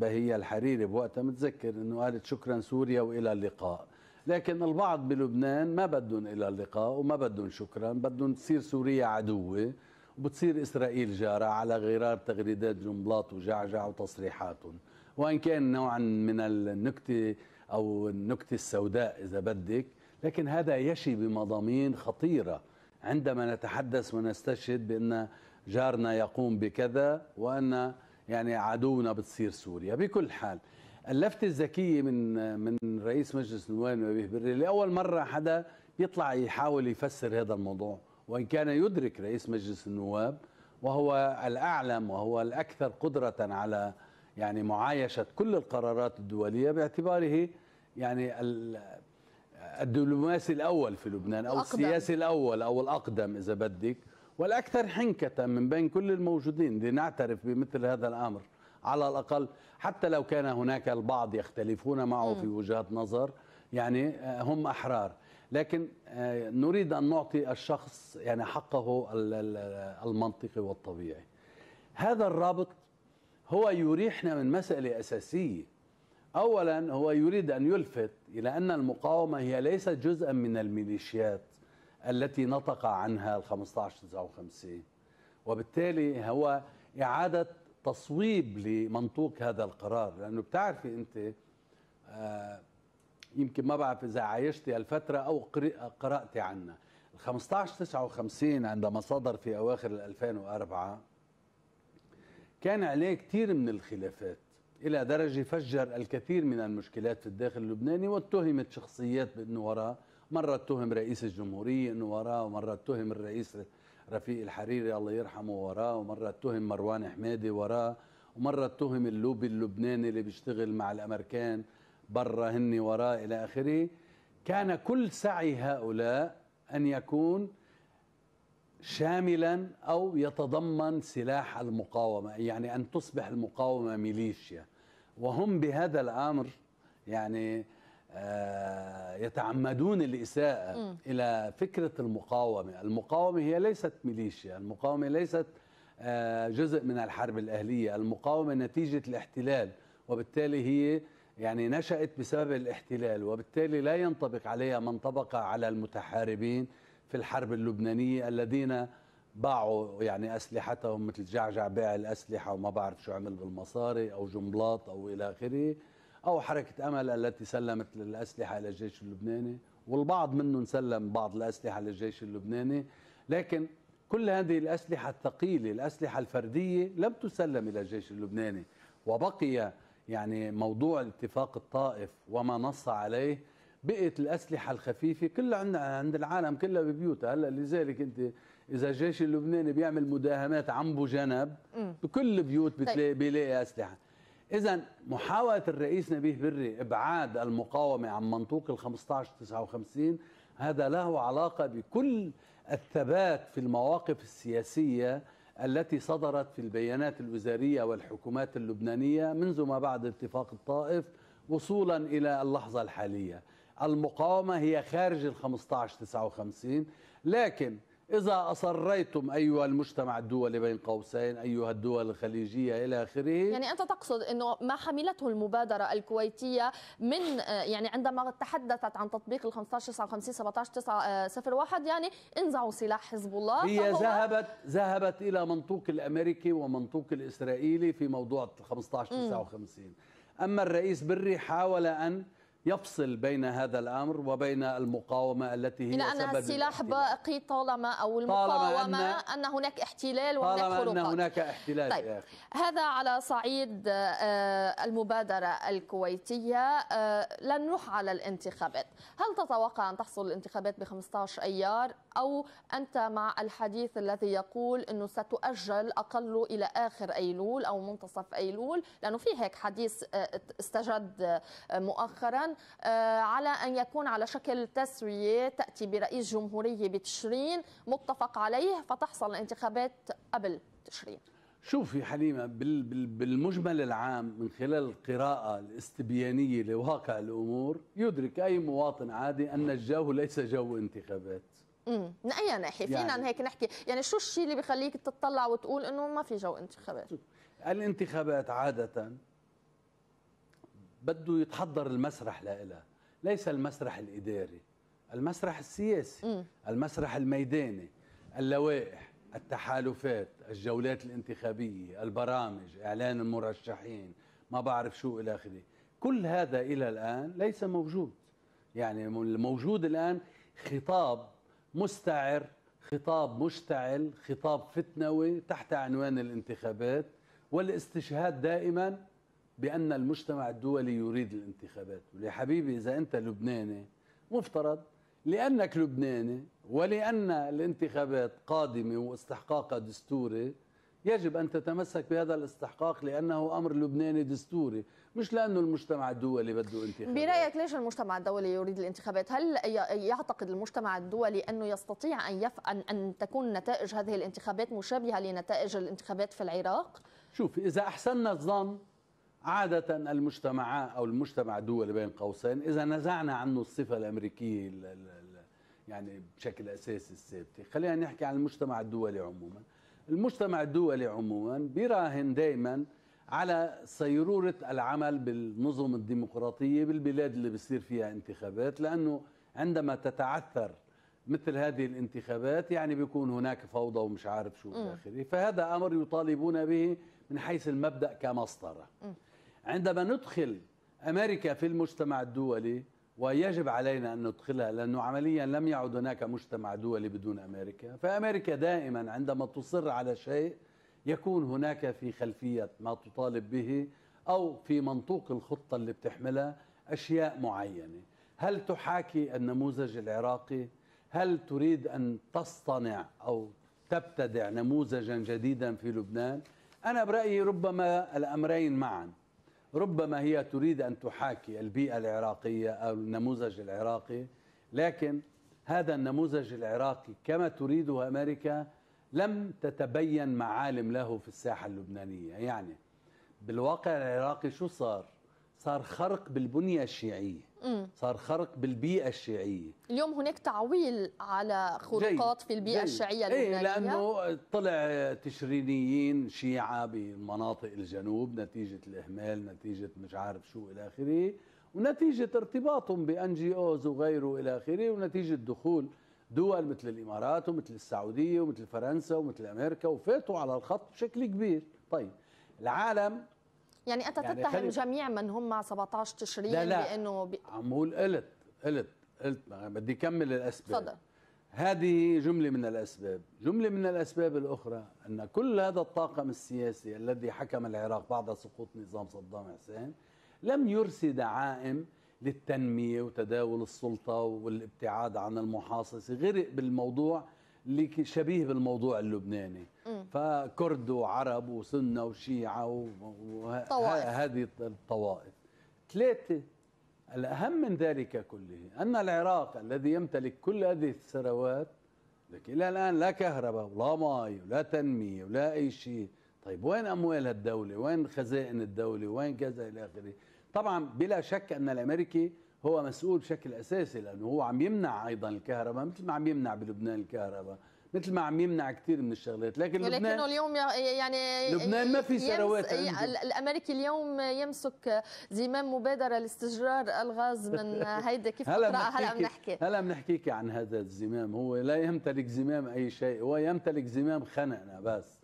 بهية الحريري بوقتها متذكر أنه قالت شكرا سوريا وإلى اللقاء لكن البعض بلبنان ما بدهم إلى اللقاء وما بدهم شكرا بدهم تصير سوريا عدوة وبتصير إسرائيل جارة على غرار تغريدات جنبلاط وجعجع وتصريحاتهم وإن كان نوعا من النكتة أو النكتة السوداء إذا بدك لكن هذا يشي بمضامين خطيرة عندما نتحدث ونستشهد بأن جارنا يقوم بكذا وأن يعني عدونا بتصير سوريا بكل حال اللفتة الذكية من من رئيس مجلس النواب نبيه بري لأول مرة حدا يطلع يحاول يفسر هذا الموضوع وإن كان يدرك رئيس مجلس النواب وهو الأعلم وهو الأكثر قدرة على يعني معايشة كل القرارات الدولية باعتباره يعني الدبلوماسي الأول في لبنان أو السياسي الأول أو الأقدم إذا بدك والأكثر حنكة من بين كل الموجودين لنعترف بمثل هذا الأمر على الأقل حتى لو كان هناك البعض يختلفون معه في وجهات نظر يعني آه، هم أحرار لكن آه، نريد أن نعطي الشخص يعني حقه المنطقي والطبيعي هذا الرابط هو يريحنا من مسألة أساسية أولا هو يريد أن يلفت إلى أن المقاومة هي ليست جزءا من الميليشيات التي نطق عنها ال 1559 وبالتالي هو إعادة تصويب لمنطوق هذا القرار لأنه بتعرفي أنت آه يمكن ما بعرف إذا عايشتي هالفترة أو قرأتي عنها ال 1559 عندما صدر في أواخر 2004 كان عليه كثير من الخلافات إلى درجة فجر الكثير من المشكلات في الداخل اللبناني واتهمت شخصيات بأنه وراه مرة اتهم رئيس الجمهورية انه وراه ومرة اتهم الرئيس رفيق الحريري الله يرحمه وراه ومرة اتهم مروان حمادي وراه ومرة اتهم اللوبي اللبناني اللي بيشتغل مع الامريكان برا هن وراه الى اخره كان كل سعي هؤلاء ان يكون شاملا او يتضمن سلاح المقاومه يعني ان تصبح المقاومه ميليشيا وهم بهذا الامر يعني آه، يتعمدون الإساءة م. إلى فكرة المقاومة المقاومة هي ليست ميليشيا المقاومة ليست آه، جزء من الحرب الأهلية المقاومة نتيجة الاحتلال وبالتالي هي يعني نشأت بسبب الاحتلال وبالتالي لا ينطبق عليها من طبق على المتحاربين في الحرب اللبنانية الذين باعوا يعني أسلحتهم مثل جعجع باع الأسلحة وما بعرف شو عمل بالمصاري أو جنبلاط أو إلى آخره أو حركة أمل التي سلمت الأسلحة إلى الجيش اللبناني والبعض منهم سلم بعض الأسلحة للجيش اللبناني لكن كل هذه الأسلحة الثقيلة الأسلحة الفردية لم تسلم إلى الجيش اللبناني وبقي يعني موضوع اتفاق الطائف وما نص عليه بقيت الأسلحة الخفيفة كلها عند عند العالم كلها ببيوتها هلا لذلك أنت إذا الجيش اللبناني بيعمل مداهمات عم بجنب بكل بيوت طيب. بتلاقي بيلاقي أسلحة إذا محاولة الرئيس نبيه بري إبعاد المقاومة عن منطوق ال 15 59 هذا له علاقة بكل الثبات في المواقف السياسية التي صدرت في البيانات الوزارية والحكومات اللبنانية منذ ما بعد اتفاق الطائف وصولا إلى اللحظة الحالية المقاومة هي خارج ال 15 59 لكن إذا أصريتم أيها المجتمع الدولي بين قوسين أيها الدول الخليجية إلى آخره يعني أنت تقصد أنه ما حملته المبادرة الكويتية من يعني عندما تحدثت عن تطبيق ال 15 59 17 9 01 يعني انزعوا سلاح حزب الله هي ذهبت ذهبت إلى منطوق الأمريكي ومنطوق الإسرائيلي في موضوع 15 59 أما الرئيس بري حاول أن يفصل بين هذا الأمر وبين المقاومة التي هي إلى سبب السلاح باقي طالما أو المقاومة طالما أن, أن هناك احتلال وهناك طالما خروقات. أن هناك احتلال طيب يا أخي. هذا على صعيد آه، المبادرة الكويتية آه، لن نروح على الانتخابات هل تتوقع أن تحصل الانتخابات ب 15 أيار أو أنت مع الحديث الذي يقول أنه ستؤجل أقله إلى آخر أيلول أو منتصف أيلول لأنه في هيك حديث آه، استجد آه، مؤخرا آه، على أن يكون على شكل تسوية تأتي برئيس جمهورية بتشرين متفق عليه فتحصل الانتخابات قبل تشرين شوفي حليمه بالمجمل العام من خلال القراءه الاستبيانيه لواقع الامور يدرك اي مواطن عادي ان الجو ليس جو انتخابات امم من اي ناحيه فينا هيك يعني. نحكي يعني شو الشيء اللي بخليك تطلع وتقول انه ما في جو انتخابات الانتخابات عاده بده يتحضر المسرح لها ليس المسرح الاداري المسرح السياسي م. المسرح الميداني اللوائح التحالفات الجولات الانتخابيه البرامج اعلان المرشحين ما بعرف شو الى اخره كل هذا الى الان ليس موجود يعني الموجود الان خطاب مستعر خطاب مشتعل خطاب فتنوي تحت عنوان الانتخابات والاستشهاد دائما بأن المجتمع الدولي يريد الانتخابات يا حبيبي إذا أنت لبناني مفترض لأنك لبناني ولأن الانتخابات قادمة واستحقاقها دستوري يجب أن تتمسك بهذا الاستحقاق لأنه أمر لبناني دستوري مش لأنه المجتمع الدولي بده انتخابات برأيك ليش المجتمع الدولي يريد الانتخابات هل يعتقد المجتمع الدولي أنه يستطيع أن, يف... أن... أن تكون نتائج هذه الانتخابات مشابهة لنتائج الانتخابات في العراق شوف إذا أحسننا الظن عادة المجتمع أو المجتمع الدولي بين قوسين إذا نزعنا عنه الصفة الأمريكية يعني بشكل أساسي الثابتة خلينا نحكي عن المجتمع الدولي عموما المجتمع الدولي عموما بيراهن دائما على سيرورة العمل بالنظم الديمقراطية بالبلاد اللي بيصير فيها انتخابات لأنه عندما تتعثر مثل هذه الانتخابات يعني بيكون هناك فوضى ومش عارف شو إلى آخره فهذا أمر يطالبون به من حيث المبدأ كمسطرة عندما ندخل أمريكا في المجتمع الدولي ويجب علينا أن ندخلها لأنه عمليا لم يعد هناك مجتمع دولي بدون أمريكا فأمريكا دائما عندما تصر على شيء يكون هناك في خلفية ما تطالب به أو في منطوق الخطة اللي بتحملها أشياء معينة هل تحاكي النموذج العراقي؟ هل تريد أن تصطنع أو تبتدع نموذجا جديدا في لبنان؟ أنا برأيي ربما الأمرين معا ربما هي تريد أن تحاكي البيئة العراقية أو النموذج العراقي لكن هذا النموذج العراقي كما تريده أمريكا لم تتبين معالم له في الساحة اللبنانية يعني بالواقع العراقي شو صار صار خرق بالبنية الشيعية صار خرق بالبيئة الشيعية اليوم هناك تعويل على خروقات في البيئة جاي. الشيعية إيه، اللبنانية لأنه طلع تشرينيين شيعة بمناطق الجنوب نتيجة الإهمال نتيجة مش عارف شو إلى آخره ونتيجة ارتباطهم بأن جي أوز وغيره إلى آخره ونتيجة دخول دول مثل الإمارات ومثل السعودية ومثل فرنسا ومثل أمريكا وفاتوا على الخط بشكل كبير طيب العالم يعني انت يعني تتهم جميع من هم مع 17 تشرين لا لا بانه بي... عم بقول قلت قلت قلت بدي كمل الاسباب تفضل هذه جمله من الاسباب، جمله من الاسباب الاخرى ان كل هذا الطاقم السياسي الذي حكم العراق بعد سقوط نظام صدام حسين لم يرسي دعائم للتنميه وتداول السلطه والابتعاد عن المحاصصه، غرق بالموضوع اللي شبيه بالموضوع اللبناني فكرد وعرب وسنه وشيعه وهذه الطوائف ثلاثه الأهم من ذلك كله أن العراق الذي يمتلك كل هذه الثروات لك إلى الآن لا كهرباء ولا ماء ولا تنمية ولا أي شيء طيب وين أموال الدولة وين خزائن الدولة وين كذا إلى آخره طبعا بلا شك أن الأمريكي هو مسؤول بشكل اساسي لانه هو عم يمنع ايضا الكهرباء مثل ما عم يمنع بلبنان الكهرباء مثل ما عم يمنع كثير من الشغلات لكن لبنان لكنه اليوم يعني لبنان ما في ثروات الامريكي اليوم يمسك زمام مبادره لاستجرار الغاز من هيدا كيف هلا بنحكي هلا بنحكيك عن هذا الزمام هو لا يمتلك زمام اي شيء هو يمتلك زمام خنقنا بس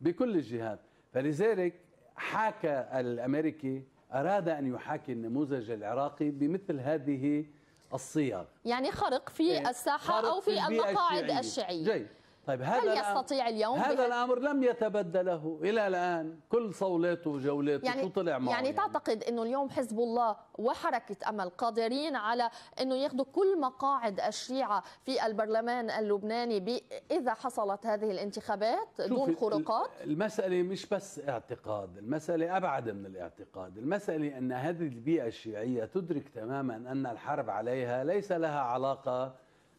بكل الجهات فلذلك حاكى الامريكي أراد أن يحاكي النموذج العراقي بمثل هذه الصيغ يعني خرق في إيه، الساحة خرق أو في, في المقاعد الشيعية, الشيعية. جيد طيب هذا هل يستطيع اليوم هذا الامر لم يتبدله الى الان كل صولاته وجولاته يعني وطلع معه يعني, يعني تعتقد انه اليوم حزب الله وحركه امل قادرين على انه ياخذوا كل مقاعد الشيعه في البرلمان اللبناني اذا حصلت هذه الانتخابات دون خروقات المساله مش بس اعتقاد المساله ابعد من الاعتقاد المساله ان هذه البيئه الشيعيه تدرك تماما ان الحرب عليها ليس لها علاقه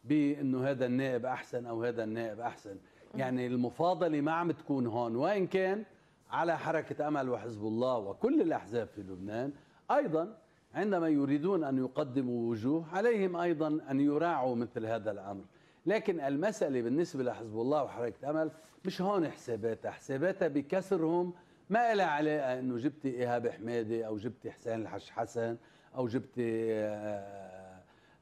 بانه هذا النائب احسن او هذا النائب احسن يعني المفاضله ما عم تكون هون وان كان على حركه امل وحزب الله وكل الاحزاب في لبنان ايضا عندما يريدون ان يقدموا وجوه عليهم ايضا ان يراعوا مثل هذا الامر لكن المساله بالنسبه لحزب الله وحركه امل مش هون حساباتها حساباتها بكسرهم ما لها علاقه انه جبتي ايهاب حماده او جبتي حسين الحش حسن او جبتي آه،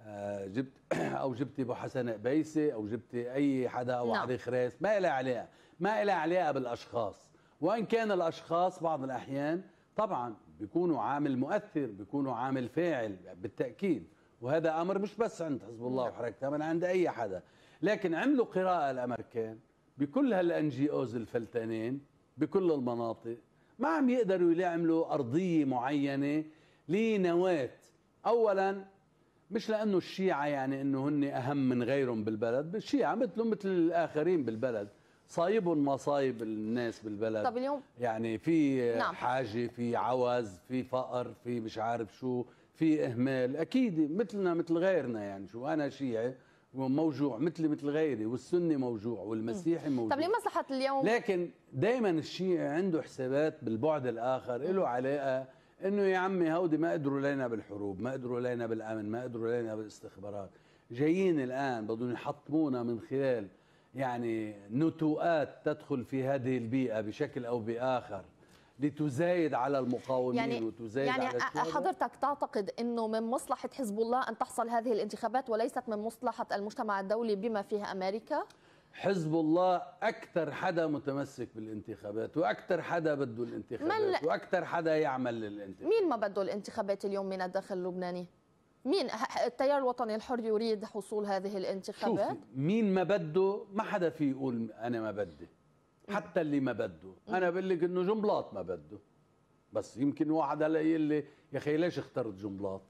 آه، جبت او جبتي ابو حسن قبيسي او جبتي اي حدا او علي نعم. خريس ما لها علاقه ما لها علاقه بالاشخاص وان كان الاشخاص بعض الاحيان طبعا بيكونوا عامل مؤثر بيكونوا عامل فاعل بالتاكيد وهذا امر مش بس عند حزب الله نعم. وحركه من عند اي حدا لكن عملوا قراءه الامريكان بكل هالان جي اوز الفلتانين بكل المناطق ما عم يقدروا يعملوا ارضيه معينه لنواه اولا مش لانه الشيعه يعني انه هن اهم من غيرهم بالبلد الشيعه مثلهم مثل الاخرين بالبلد صايبهم مصايب الناس بالبلد طب اليوم يعني في نعم. حاجه في عوز في فقر في مش عارف شو في اهمال اكيد مثلنا مثل غيرنا يعني شو انا شيعي موجوع مثلي مثل غيري والسني موجوع والمسيحي موجوع طب ليه مصلحه اليوم لكن دائما الشيعي عنده حسابات بالبعد الاخر له علاقه انه يا عمي هودي ما قدروا علينا بالحروب ما قدروا علينا بالامن ما قدروا علينا بالاستخبارات جايين الان بدهم يحطمونا من خلال يعني نتوءات تدخل في هذه البيئه بشكل او باخر لتزايد على المقاومين يعني وتزايد يعني على يعني حضرتك تعتقد انه من مصلحه حزب الله ان تحصل هذه الانتخابات وليست من مصلحه المجتمع الدولي بما فيه امريكا؟ حزب الله اكثر حدا متمسك بالانتخابات واكثر حدا بده الانتخابات من... واكثر حدا يعمل للانتخابات مين ما بده الانتخابات اليوم من الداخل اللبناني مين التيار الوطني الحر يريد حصول هذه الانتخابات شوفي مين ما بده ما حدا في يقول انا ما بدي حتى اللي ما بده انا بقول لك انه جنبلاط ما بده بس يمكن واحد هلا يقول لي يا اخي ليش اخترت جنبلاط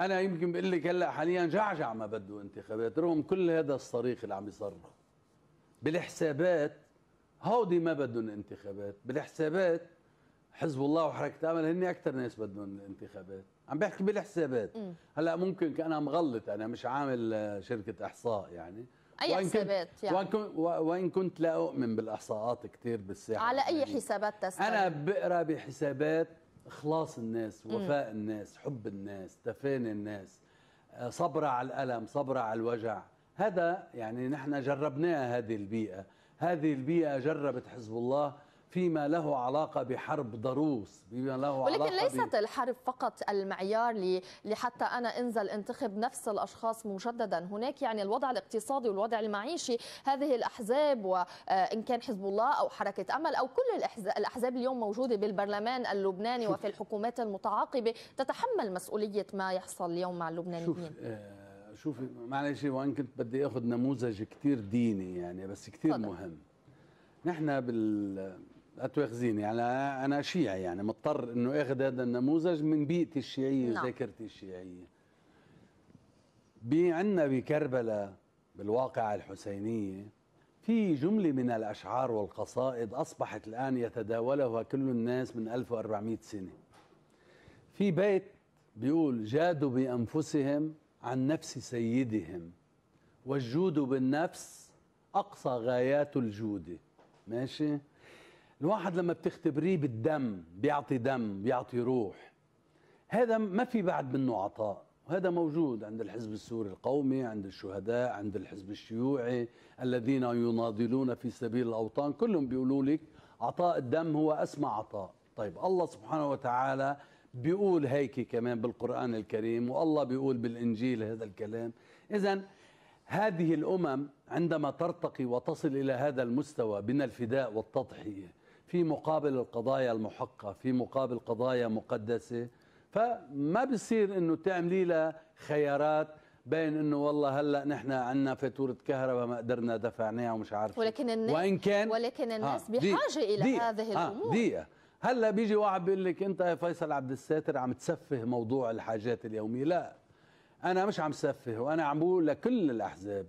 انا يمكن بقول لك هلا حاليا جعجع ما بده انتخابات رغم كل هذا الصريخ اللي عم يصرخ بالحسابات هودي ما بدهم انتخابات بالحسابات حزب الله وحركة أمل هن أكثر ناس بدهم انتخابات عم بحكي بالحسابات هلا ممكن أنا مغلط أنا مش عامل آه، شركة إحصاء يعني أي وإن حسابات كنت يعني وإن كنت, وإن كنت لا أؤمن بالإحصاءات كثير بالساحة على أي يعني حسابات تستمع أنا بقرأ بحسابات إخلاص الناس وفاء الناس حب الناس تفاني الناس آه، صبرة على الألم صبرة على الوجع هذا يعني نحن جربناها هذه البيئة هذه البيئة جربت حزب الله فيما له علاقه بحرب ضروس فيما له ولكن علاقه ولكن ليست الحرب فقط المعيار لحتى انا انزل انتخب نفس الاشخاص مجددا هناك يعني الوضع الاقتصادي والوضع المعيشي هذه الاحزاب وان كان حزب الله او حركه امل او كل الاحزاب اليوم موجوده بالبرلمان اللبناني وفي الحكومات المتعاقبه تتحمل مسؤوليه ما يحصل اليوم مع اللبنانيين شوف آه، شوفي معلش وان كنت بدي اخذ نموذج كثير ديني يعني بس كثير مهم نحن بال لا تواخذيني على يعني انا شيعي يعني مضطر انه اخذ هذا النموذج من بيئتي الشيعيه نعم. وذاكرتي الشيعيه عندنا بكربلاء بالواقعه الحسينيه في جمله من الاشعار والقصائد اصبحت الان يتداولها كل الناس من 1400 سنه في بيت بيقول جادوا بانفسهم عن نفس سيدهم والجود بالنفس أقصى غايات الجود ماشي الواحد لما بتختبريه بالدم بيعطي دم بيعطي روح هذا ما في بعد منه عطاء وهذا موجود عند الحزب السوري القومي عند الشهداء عند الحزب الشيوعي الذين يناضلون في سبيل الأوطان كلهم بيقولوا لك عطاء الدم هو أسمى عطاء طيب الله سبحانه وتعالى بيقول هيك كمان بالقرآن الكريم والله بيقول بالإنجيل هذا الكلام إذا هذه الأمم عندما ترتقي وتصل إلى هذا المستوى من الفداء والتضحية في مقابل القضايا المحقة في مقابل قضايا مقدسة فما بصير انه تعملي لها خيارات بين انه والله هلا نحن عندنا فاتوره كهرباء ما قدرنا دفعناها ومش عارف ولكن الناس وان كان ولكن الناس آه، بحاجه الى دي هذه آه، الامور دقيقه هلا بيجي واحد بيقول لك انت يا فيصل عبد الساتر عم تسفه موضوع الحاجات اليوميه لا انا مش عم سفه وانا عم بقول لكل الاحزاب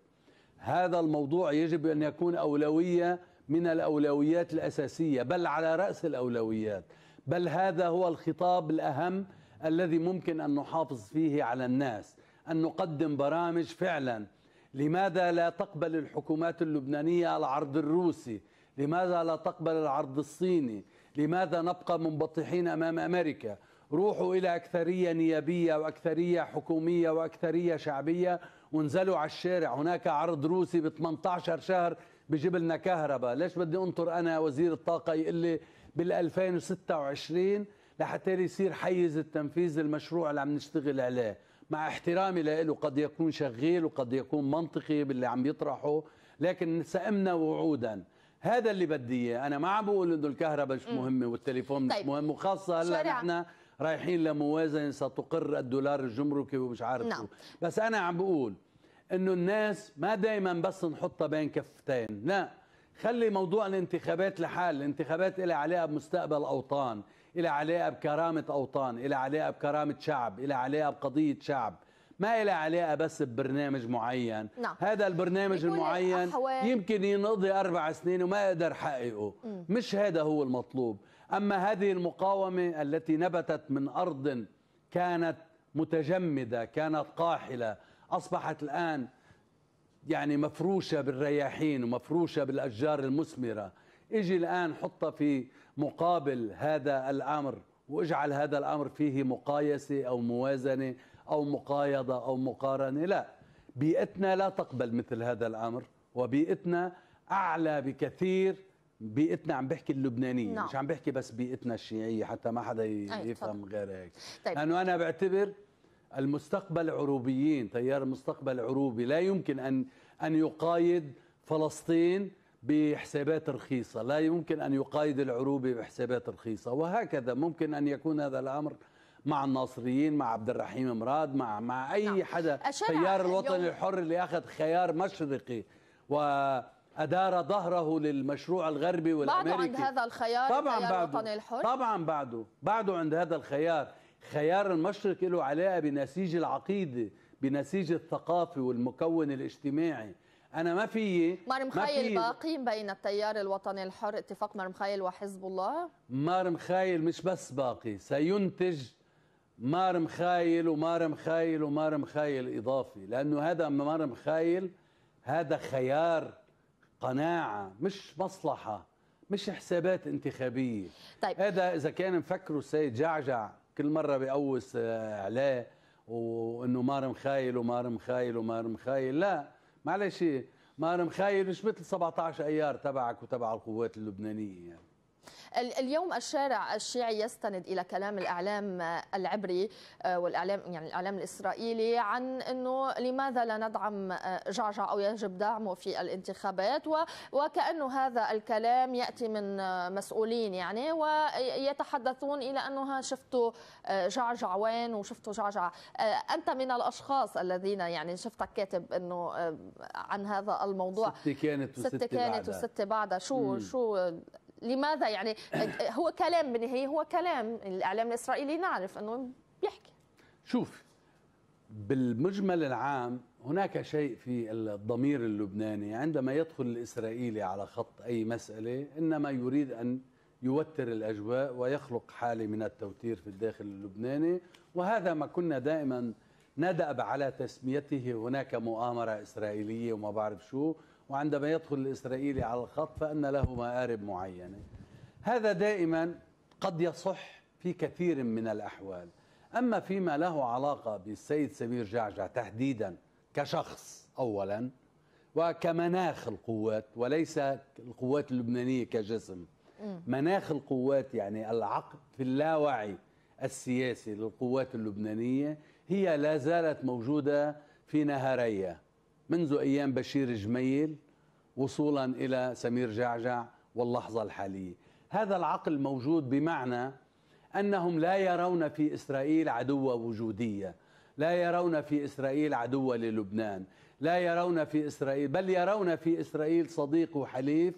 هذا الموضوع يجب ان يكون اولويه من الاولويات الاساسيه بل على راس الاولويات بل هذا هو الخطاب الاهم الذي ممكن ان نحافظ فيه على الناس ان نقدم برامج فعلا لماذا لا تقبل الحكومات اللبنانيه العرض الروسي لماذا لا تقبل العرض الصيني لماذا نبقى منبطحين امام امريكا روحوا الى اكثريه نيابيه واكثريه حكوميه واكثريه شعبيه وانزلوا على الشارع هناك عرض روسي ب 18 شهر بجيب لنا كهرباء ليش بدي انطر انا وزير الطاقه يقول لي بال 2026 لحتى يصير حيز التنفيذ المشروع اللي عم نشتغل عليه مع احترامي له قد يكون شغيل وقد يكون منطقي باللي عم يطرحه لكن سئمنا وعودا هذا اللي بدي اياه انا ما عم بقول انه الكهرباء مش مهمه والتليفون طيب. مش مهم وخاصه هلا نحن رايحين لموازنه ستقر الدولار الجمركي ومش عارف نعم. بس انا عم بقول انه الناس ما دائما بس نحطها بين كفتين لا خلي موضوع الانتخابات لحال الانتخابات لها علاقه بمستقبل اوطان لها علاقه بكرامه اوطان لها علاقه بكرامه شعب لها علاقه بقضيه شعب ما إلى علاقة بس ببرنامج معين نعم. هذا البرنامج المعين يمكن ينقضي أربع سنين وما يقدر يحققه مش هذا هو المطلوب أما هذه المقاومة التي نبتت من أرض كانت متجمدة كانت قاحلة أصبحت الآن يعني مفروشة بالرياحين ومفروشة بالأشجار المثمرة اجي الآن حطها في مقابل هذا الأمر واجعل هذا الأمر فيه مقايسة أو موازنة أو مقايضة أو مقارنة لا بيئتنا لا تقبل مثل هذا الأمر وبيئتنا أعلى بكثير بيئتنا عم بحكي اللبنانيه نعم. مش عم بحكي بس بيئتنا الشيعيه حتى ما حدا يفهم أيه غير هيك طيب. لانه انا بعتبر المستقبل عروبيين تيار المستقبل عروبي لا يمكن ان ان يقايد فلسطين بحسابات رخيصه لا يمكن ان يقايد العروبه بحسابات رخيصه وهكذا ممكن ان يكون هذا الامر مع الناصريين مع عبد الرحيم مراد مع مع اي نعم. حدا تيار الوطني الحر اللي اخذ خيار مشرقي و أدار ظهره للمشروع الغربي والأمريكي بعده عند هذا الخيار طبعا الخيار بعده الوطني الحر طبعا بعده بعده عند هذا الخيار خيار المشرق له علاقة بنسيج العقيدة بنسيج الثقافي والمكون الاجتماعي انا ما في مار مخايل باقين بين التيار الوطني الحر اتفاق مار مخايل وحزب الله مار مخايل مش بس باقي سينتج مارم خايل ومارم خايل ومارم خايل إضافي لأنه هذا مارم خايل هذا خيار قناعة مش مصلحة مش حسابات انتخابية طيب. هذا إذا كان مفكره السيد جعجع كل مرة بيقوس آه، عليه وانه مارم خايل ومارم خايل ومارم خايل لا معلش مارم خايل مش مثل 17 ايار تبعك وتبع القوات اللبنانيه يعني. اليوم الشارع الشيعي يستند إلى كلام الإعلام العبري آه، والإعلام يعني الإعلام الإسرائيلي عن أنه لماذا لا ندعم آه، جعجع أو يجب دعمه في الانتخابات وكأنه هذا الكلام يأتي من آه، مسؤولين يعني ويتحدثون إلى أنه شفتوا جعجع وين وشفتوا جعجع أنت من الأشخاص الذين يعني شفتك كاتب أنه عن هذا الموضوع ستة كانت وستة ست كانت بعدها. بعدها شو شو لماذا يعني هو كلام بالنهايه هو كلام الاعلام الاسرائيلي نعرف انه بيحكي شوف بالمجمل العام هناك شيء في الضمير اللبناني عندما يدخل الاسرائيلي على خط اي مساله انما يريد ان يوتر الاجواء ويخلق حاله من التوتير في الداخل اللبناني وهذا ما كنا دائما ندأب على تسميته هناك مؤامره اسرائيليه وما بعرف شو وعندما يدخل الإسرائيلي على الخط فأن له مآرب معينة هذا دائما قد يصح في كثير من الأحوال أما فيما له علاقة بالسيد سمير جعجع تحديدا كشخص أولا وكمناخ القوات وليس القوات اللبنانية كجسم مناخ القوات يعني العقد في اللاوعي السياسي للقوات اللبنانية هي لا زالت موجودة في نهارية منذ أيام بشير جميل وصولا إلى سمير جعجع واللحظة الحالية هذا العقل موجود بمعنى أنهم لا يرون في إسرائيل عدوة وجودية لا يرون في إسرائيل عدوة للبنان لا يرون في إسرائيل بل يرون في إسرائيل صديق وحليف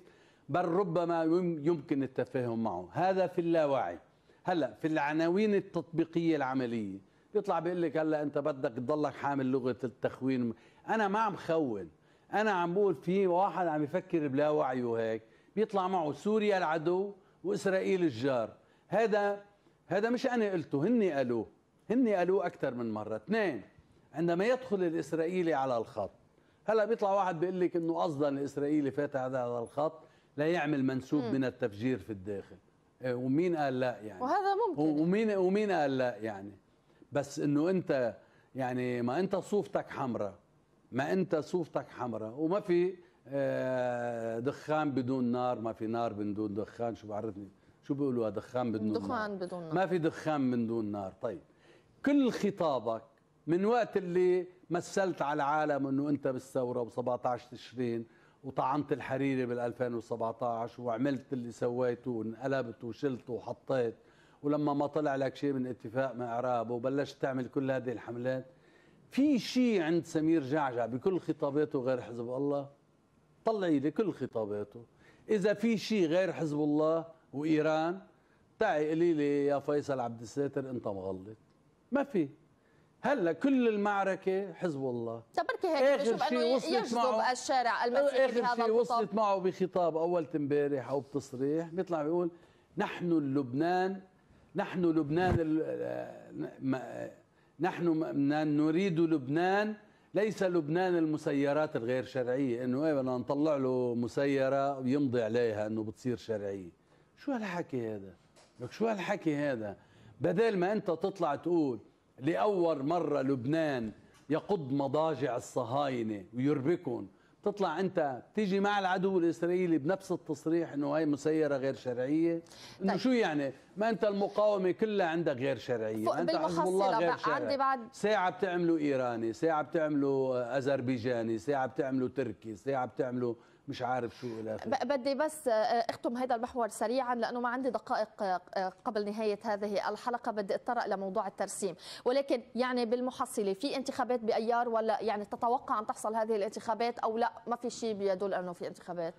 بل ربما يمكن التفاهم معه هذا في اللاوعي هلا في العناوين التطبيقية العملية بيطلع بيقول لك هلا انت بدك تضلك حامل لغه التخوين انا ما عم خون انا عم بقول في واحد عم يفكر بلا وعي وهيك بيطلع معه سوريا العدو واسرائيل الجار هذا هذا مش انا قلته هن قالوه هن قالوه اكثر من مره اثنين عندما يدخل الاسرائيلي على الخط هلا بيطلع واحد بيقول لك انه قصدا الاسرائيلي فاتح هذا الخط لا يعمل منسوب م. من التفجير في الداخل إيه، ومين قال لا يعني وهذا ممكن ومين ومين قال لا يعني بس انه انت يعني ما انت صوفتك حمراء ما انت صوفتك حمراء وما في آه، دخان بدون نار ما في نار بدون دخان شو بعرفني شو بيقولوها دخان بدون دخان نار دخان بدون نار ما في دخان بدون نار طيب كل خطابك من وقت اللي مثلت على العالم انه انت بالثوره ب 17 تشرين وطعنت الحريري بال 2017 وعملت اللي سويته وانقلبت وشلت وحطيت ولما ما طلع لك شيء من اتفاق مع اعراب وبلشت تعمل كل هذه الحملات في شيء عند سمير جعجع بكل خطاباته غير حزب الله طلعي لي كل خطاباته اذا في شيء غير حزب الله وايران تعي قولي لي يا فيصل عبد الساتر انت مغلط ما في هلا كل المعركه حزب الله بركي هيك اخر شيء وصلت معه الشارع المسيحي اخر شيء وصلت معه بخطاب اول امبارح او بتصريح بيطلع بيقول نحن اللبنان نحن لبنان نحن نريد لبنان ليس لبنان المسيرات الغير شرعيه انه ايه بدنا نطلع له مسيره ويمضي عليها انه بتصير شرعيه شو هالحكي هذا لك شو هالحكي هذا بدل ما انت تطلع تقول لاول مره لبنان يقض مضاجع الصهاينه ويربكهم تطلع انت تيجي مع العدو الاسرائيلي بنفس التصريح انه هاي مسيره غير شرعيه انه طيب. شو يعني ما انت المقاومه كلها عندك غير شرعيه انت حزب الله غير شرعي بعد ساعه بتعملوا ايراني ساعه بتعملوا اذربيجاني ساعه بتعملوا تركي ساعه بتعملوا مش عارف شو الى اخره بدي بس آه، آه، اختم هذا المحور سريعا لانه ما عندي دقائق آه، قبل نهايه هذه الحلقه بدي اتطرق لموضوع الترسيم ولكن يعني بالمحصله في انتخابات بايار ولا يعني تتوقع ان تحصل هذه الانتخابات او لا ما في شيء بيدل انه في انتخابات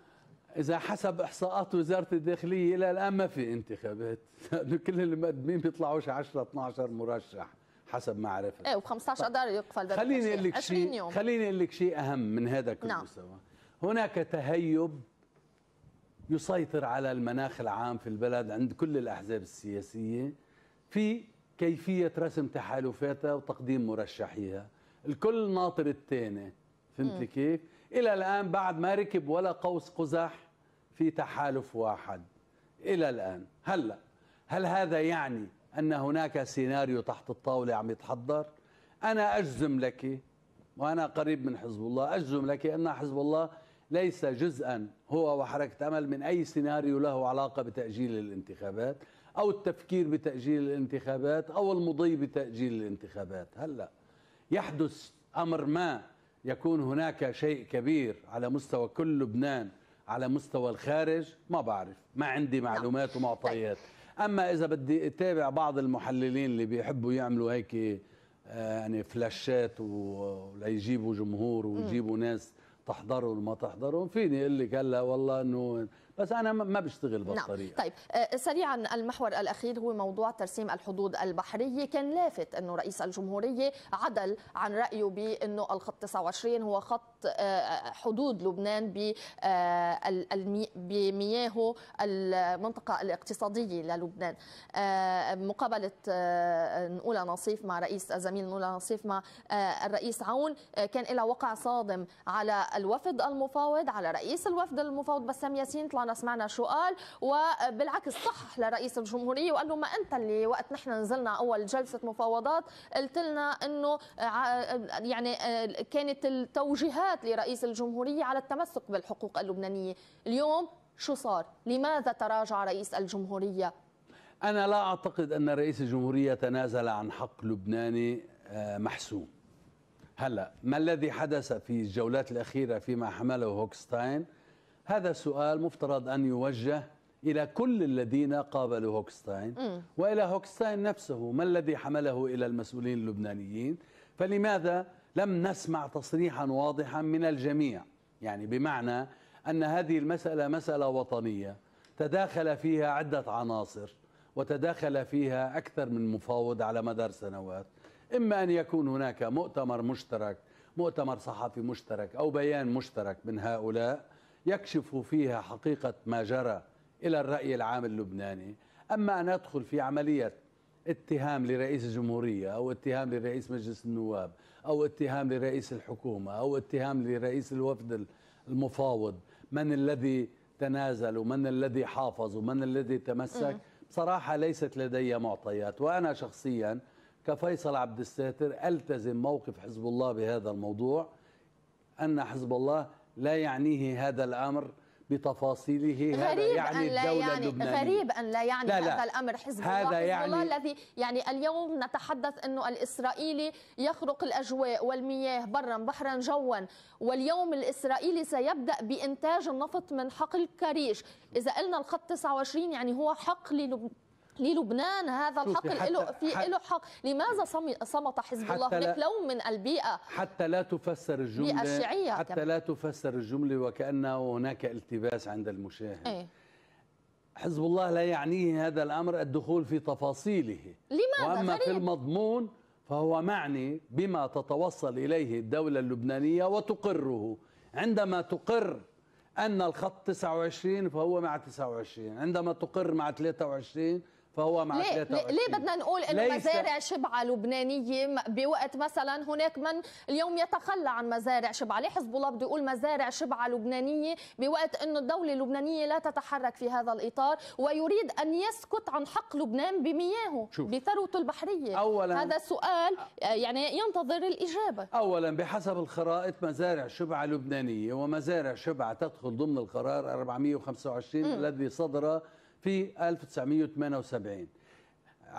إذا حسب إحصاءات وزارة الداخلية إلى الآن ما في انتخابات، لأنه كل المقدمين بيطلعوش 10 12 مرشح حسب ما عرفت ايه و15 اذار يقفل خليني أقول لك شيء خليني أقول لك شيء أهم من هذا كله نعم. سوا هناك تهيب يسيطر على المناخ العام في البلد عند كل الأحزاب السياسية في كيفية رسم تحالفاتها وتقديم مرشحيها الكل ناطر الثاني فهمتي كيف؟ إلى الآن بعد ما ركب ولا قوس قزح في تحالف واحد إلى الآن هلأ هل هذا يعني أن هناك سيناريو تحت الطاولة عم يتحضر؟ أنا أجزم لك وأنا قريب من حزب الله أجزم لك أن حزب الله ليس جزءا هو وحركة أمل من أي سيناريو له علاقة بتأجيل الانتخابات أو التفكير بتأجيل الانتخابات أو المضي بتأجيل الانتخابات هلأ يحدث أمر ما يكون هناك شيء كبير على مستوى كل لبنان على مستوى الخارج ما بعرف ما عندي معلومات ومعطيات أما إذا بدي أتابع بعض المحللين اللي بيحبوا يعملوا هيك آه، يعني فلاشات وليجيبوا جمهور ويجيبوا ناس تحضرهم ما تحضرهم فيني اللي قال لا والله انه بس انا ما بشتغل نعم. بالطريقه نعم. طيب آه، سريعا المحور الاخير هو موضوع ترسيم الحدود البحريه كان لافت انه رئيس الجمهوريه عدل عن رايه بانه الخط 29 هو خط آه، حدود لبنان آه، بمياهه المنطقه الاقتصاديه للبنان مقابله نقولها نصيف مع رئيس زميل نقولها نصيف مع الرئيس عون كان لها وقع صادم على الوفد المفاوض على رئيس الوفد المفاوض بسام ياسين طلع انا سمعنا شو قال وبالعكس صحح لرئيس الجمهوريه وقال له ما انت اللي وقت نحن نزلنا اول جلسه مفاوضات قلت لنا انه يعني آه، كانت التوجيهات لرئيس الجمهوريه على التمسك بالحقوق اللبنانيه اليوم شو صار لماذا تراجع رئيس الجمهوريه انا لا اعتقد ان رئيس الجمهوريه تنازل عن حق لبناني آه، محسوم هلا ما الذي حدث في الجولات الاخيره فيما حمله هوكستاين هذا السؤال مفترض أن يوجه إلى كل الذين قابلوا هوكستاين م. وإلى هوكستاين نفسه ما الذي حمله إلى المسؤولين اللبنانيين فلماذا لم نسمع تصريحا واضحا من الجميع يعني بمعنى أن هذه المسألة مسألة وطنية تداخل فيها عدة عناصر وتداخل فيها أكثر من مفاوض على مدار سنوات إما أن يكون هناك مؤتمر مشترك مؤتمر صحفي مشترك أو بيان مشترك من هؤلاء يكشف فيها حقيقة ما جرى إلى الرأي العام اللبناني أما أن يدخل في عملية اتهام لرئيس الجمهورية أو اتهام لرئيس مجلس النواب أو اتهام لرئيس الحكومة أو اتهام لرئيس الوفد المفاوض من الذي تنازل ومن الذي حافظ ومن الذي تمسك بصراحة ليست لدي معطيات وأنا شخصيا كفيصل عبد الساتر ألتزم موقف حزب الله بهذا الموضوع أن حزب الله لا يعنيه هذا الأمر بتفاصيله هذا يعني أن لا الدولة يعني اللبنانية غريب أن لا يعني لا لا هذا الأمر حزب هذا الله يعني الله الذي يعني اليوم نتحدث أنه الإسرائيلي يخرق الأجواء والمياه برا بحرا جوا واليوم الإسرائيلي سيبدأ بإنتاج النفط من حقل كريش إذا قلنا الخط 29 يعني هو حقل للبنان هذا الحق له في له حق لماذا صمت حزب الله هناك لو من البيئه حتى لا تفسر الجمله الشيعية حتى كمان. لا تفسر الجمله وكانه هناك التباس عند المشاهد ايه؟ حزب الله لا يعنيه هذا الامر الدخول في تفاصيله لماذا واما غريب. في المضمون فهو معني بما تتوصل اليه الدوله اللبنانيه وتقره عندما تقر أن الخط 29 فهو مع 29 عندما تقر مع 23 فهو مع ليه ليه بدنا نقول انه مزارع شبعه لبنانيه بوقت مثلا هناك من اليوم يتخلى عن مزارع شبعه ليه حزب الله بده يقول مزارع شبعه لبنانيه بوقت انه الدوله اللبنانيه لا تتحرك في هذا الاطار ويريد ان يسكت عن حق لبنان بمياهه شوف. بثروته البحريه أولا هذا سؤال آه، يعني ينتظر الاجابه اولا بحسب الخرائط مزارع شبعه لبنانيه ومزارع شبعه تدخل ضمن القرار 425 م. الذي صدر في 1978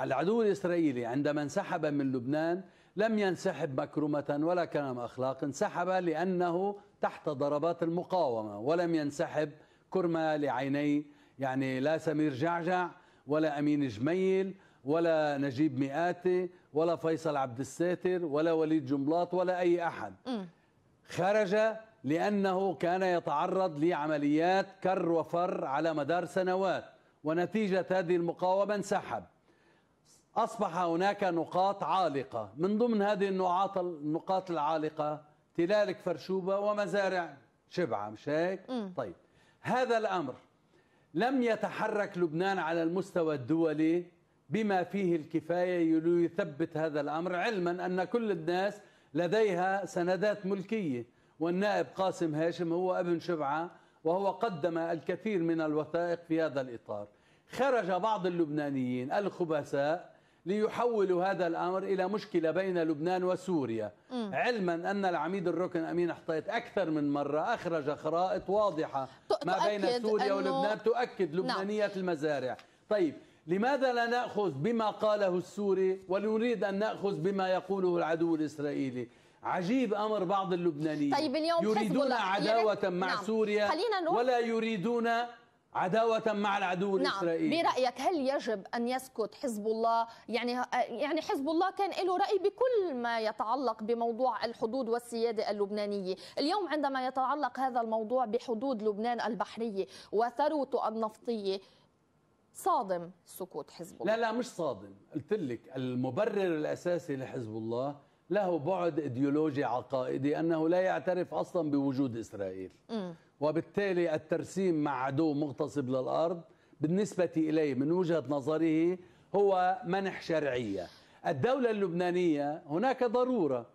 العدو الإسرائيلي عندما انسحب من لبنان لم ينسحب مكرمة ولا كلام أخلاق انسحب لأنه تحت ضربات المقاومة ولم ينسحب كرمة لعيني يعني لا سمير جعجع ولا أمين جميل ولا نجيب مئاتي ولا فيصل عبد الساتر ولا وليد جملاط ولا أي أحد خرج لأنه كان يتعرض لعمليات كر وفر على مدار سنوات ونتيجة هذه المقاومة انسحب أصبح هناك نقاط عالقة من ضمن هذه النقاط العالقة تلالك فرشوبة ومزارع شبعة مش هيك؟ طيب هذا الأمر لم يتحرك لبنان على المستوى الدولي بما فيه الكفاية ليثبت هذا الأمر علما أن كل الناس لديها سندات ملكية والنائب قاسم هاشم هو ابن شبعة وهو قدم الكثير من الوثائق في هذا الإطار خرج بعض اللبنانيين الخبثاء ليحولوا هذا الأمر إلى مشكلة بين لبنان وسوريا م. علما أن العميد الركن أمين حطيت أكثر من مرة أخرج خرائط واضحة ما بين سوريا ولبنان تؤكد نعم. لبنانية نعم. المزارع طيب لماذا لا نأخذ بما قاله السوري ونريد أن نأخذ بما يقوله العدو الإسرائيلي عجيب امر بعض اللبنانيين طيب اليوم يريدون عداوه يعني مع نعم. سوريا خلينا ولا يريدون عداوة مع العدو نعم. الإسرائيلي نعم. برأيك هل يجب أن يسكت حزب الله يعني يعني حزب الله كان له رأي بكل ما يتعلق بموضوع الحدود والسيادة اللبنانية اليوم عندما يتعلق هذا الموضوع بحدود لبنان البحرية وثروته النفطية صادم سكوت حزب الله لا لا مش صادم قلت لك المبرر الأساسي لحزب الله له بعد ايديولوجي عقائدي انه لا يعترف اصلا بوجود اسرائيل م. وبالتالي الترسيم مع عدو مغتصب للارض بالنسبه اليه من وجهه نظره هو منح شرعيه الدوله اللبنانيه هناك ضروره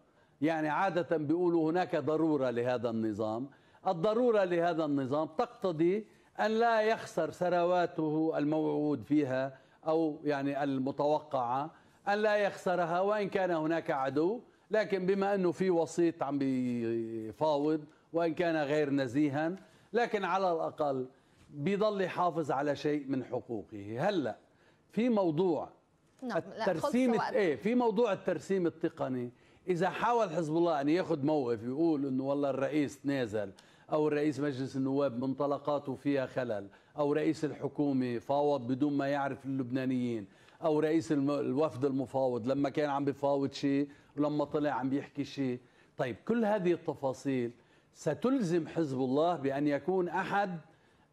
يعني عاده بيقولوا هناك ضروره لهذا النظام الضروره لهذا النظام تقتضي ان لا يخسر ثرواته الموعود فيها او يعني المتوقعه أن لا يخسرها وإن كان هناك عدو لكن بما أنه في وسيط عم بيفاوض وإن كان غير نزيها لكن على الأقل بيضل يحافظ على شيء من حقوقه هلأ في موضوع نعم الترسيم ايه في موضوع الترسيم التقني اذا حاول حزب الله ان ياخذ موقف يقول انه والله الرئيس نازل او رئيس مجلس النواب منطلقاته فيها خلل او رئيس الحكومه فاوض بدون ما يعرف اللبنانيين او رئيس الوفد المفاوض لما كان عم بفاوض شيء ولما طلع عم بيحكي شيء طيب كل هذه التفاصيل ستلزم حزب الله بان يكون احد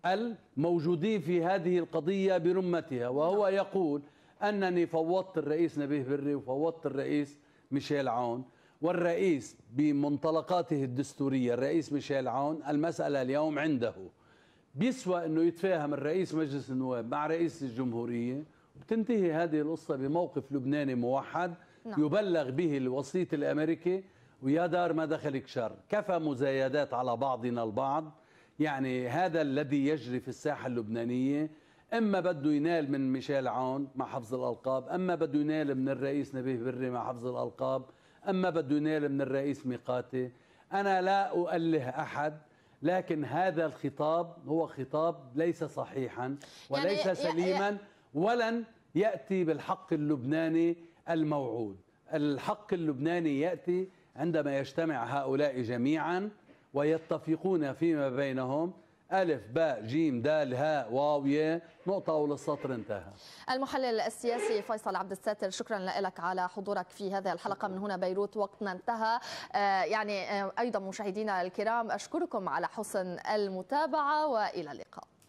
الموجودين في هذه القضيه برمتها وهو يقول انني فوضت الرئيس نبيه بري وفوضت الرئيس ميشيل عون والرئيس بمنطلقاته الدستوريه الرئيس ميشيل عون المساله اليوم عنده بيسوى انه يتفاهم الرئيس مجلس النواب مع رئيس الجمهوريه تنتهي هذه القصة بموقف لبناني موحد نعم. يبلغ به الوسيط الأمريكي ويا دار ما دخلك شر كفى مزايدات على بعضنا البعض يعني هذا الذي يجري في الساحة اللبنانية اما بده ينال من ميشيل عون مع حفظ الالقاب اما بده ينال من الرئيس نبيه بري مع حفظ الالقاب اما بده ينال من الرئيس ميقاتي انا لا اؤله احد لكن هذا الخطاب هو خطاب ليس صحيحا يعني وليس يعني سليما ولن يأتي بالحق اللبناني الموعود الحق اللبناني يأتي عندما يجتمع هؤلاء جميعا ويتفقون فيما بينهم ألف باء جيم دال هاء ياء نقطة وللسطر انتهى المحلل السياسي فيصل عبد الساتر شكرا لك على حضورك في هذه الحلقة من هنا بيروت وقتنا انتهى آه، يعني آه، أيضا مشاهدينا الكرام أشكركم على حسن المتابعة وإلى اللقاء